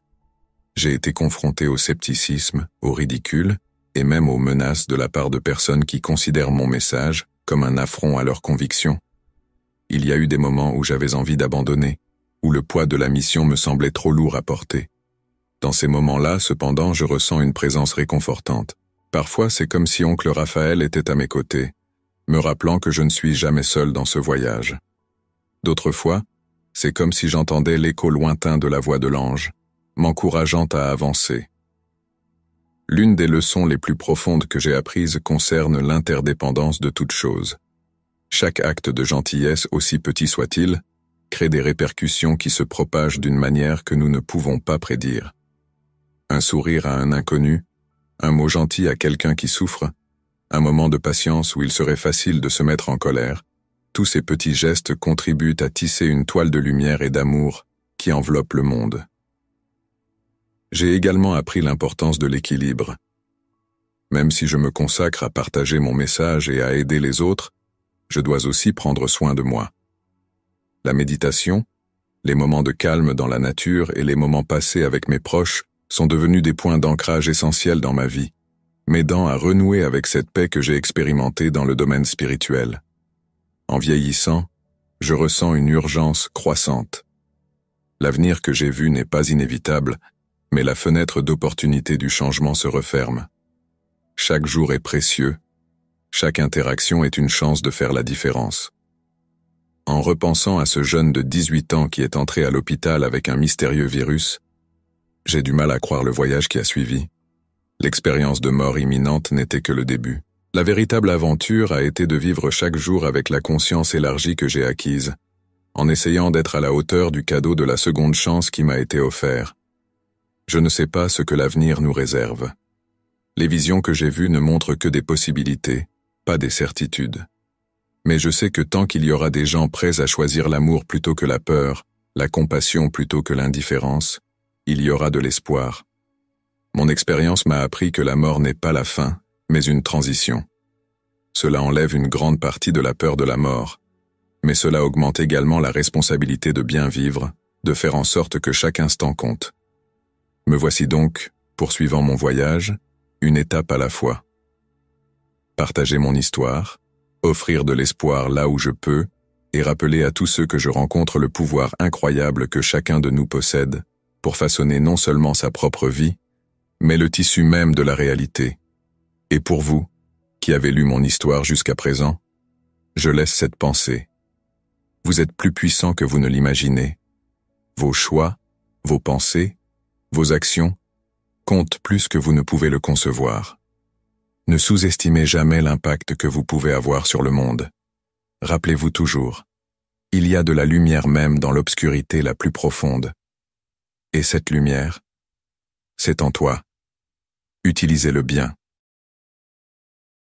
J'ai été confronté au scepticisme, au ridicule, et même aux menaces de la part de personnes qui considèrent mon message comme un affront à leurs convictions. Il y a eu des moments où j'avais envie d'abandonner, où le poids de la mission me semblait trop lourd à porter. Dans ces moments-là, cependant, je ressens une présence réconfortante. Parfois, c'est comme si oncle Raphaël était à mes côtés, me rappelant que je ne suis jamais seul dans ce voyage. D'autres fois, c'est comme si j'entendais l'écho lointain de la voix de l'ange, m'encourageant à avancer. L'une des leçons les plus profondes que j'ai apprises concerne l'interdépendance de toutes choses. Chaque acte de gentillesse, aussi petit soit-il, crée des répercussions qui se propagent d'une manière que nous ne pouvons pas prédire un sourire à un inconnu, un mot gentil à quelqu'un qui souffre, un moment de patience où il serait facile de se mettre en colère, tous ces petits gestes contribuent à tisser une toile de lumière et d'amour qui enveloppe le monde. J'ai également appris l'importance de l'équilibre. Même si je me consacre à partager mon message et à aider les autres, je dois aussi prendre soin de moi. La méditation, les moments de calme dans la nature et les moments passés avec mes proches sont devenus des points d'ancrage essentiels dans ma vie, m'aidant à renouer avec cette paix que j'ai expérimentée dans le domaine spirituel. En vieillissant, je ressens une urgence croissante. L'avenir que j'ai vu n'est pas inévitable, mais la fenêtre d'opportunité du changement se referme. Chaque jour est précieux, chaque interaction est une chance de faire la différence. En repensant à ce jeune de 18 ans qui est entré à l'hôpital avec un mystérieux virus, j'ai du mal à croire le voyage qui a suivi. L'expérience de mort imminente n'était que le début. La véritable aventure a été de vivre chaque jour avec la conscience élargie que j'ai acquise, en essayant d'être à la hauteur du cadeau de la seconde chance qui m'a été offert. Je ne sais pas ce que l'avenir nous réserve. Les visions que j'ai vues ne montrent que des possibilités, pas des certitudes. Mais je sais que tant qu'il y aura des gens prêts à choisir l'amour plutôt que la peur, la compassion plutôt que l'indifférence, il y aura de l'espoir. Mon expérience m'a appris que la mort n'est pas la fin, mais une transition. Cela enlève une grande partie de la peur de la mort, mais cela augmente également la responsabilité de bien vivre, de faire en sorte que chaque instant compte. Me voici donc, poursuivant mon voyage, une étape à la fois. Partager mon histoire, offrir de l'espoir là où je peux, et rappeler à tous ceux que je rencontre le pouvoir incroyable que chacun de nous possède, pour façonner non seulement sa propre vie, mais le tissu même de la réalité. Et pour vous, qui avez lu mon histoire jusqu'à présent, je laisse cette pensée. Vous êtes plus puissant que vous ne l'imaginez. Vos choix, vos pensées, vos actions comptent plus que vous ne pouvez le concevoir. Ne sous-estimez jamais l'impact que vous pouvez avoir sur le monde. Rappelez-vous toujours, il y a de la lumière même dans l'obscurité la plus profonde. Et cette lumière, c'est en toi. Utilisez-le bien.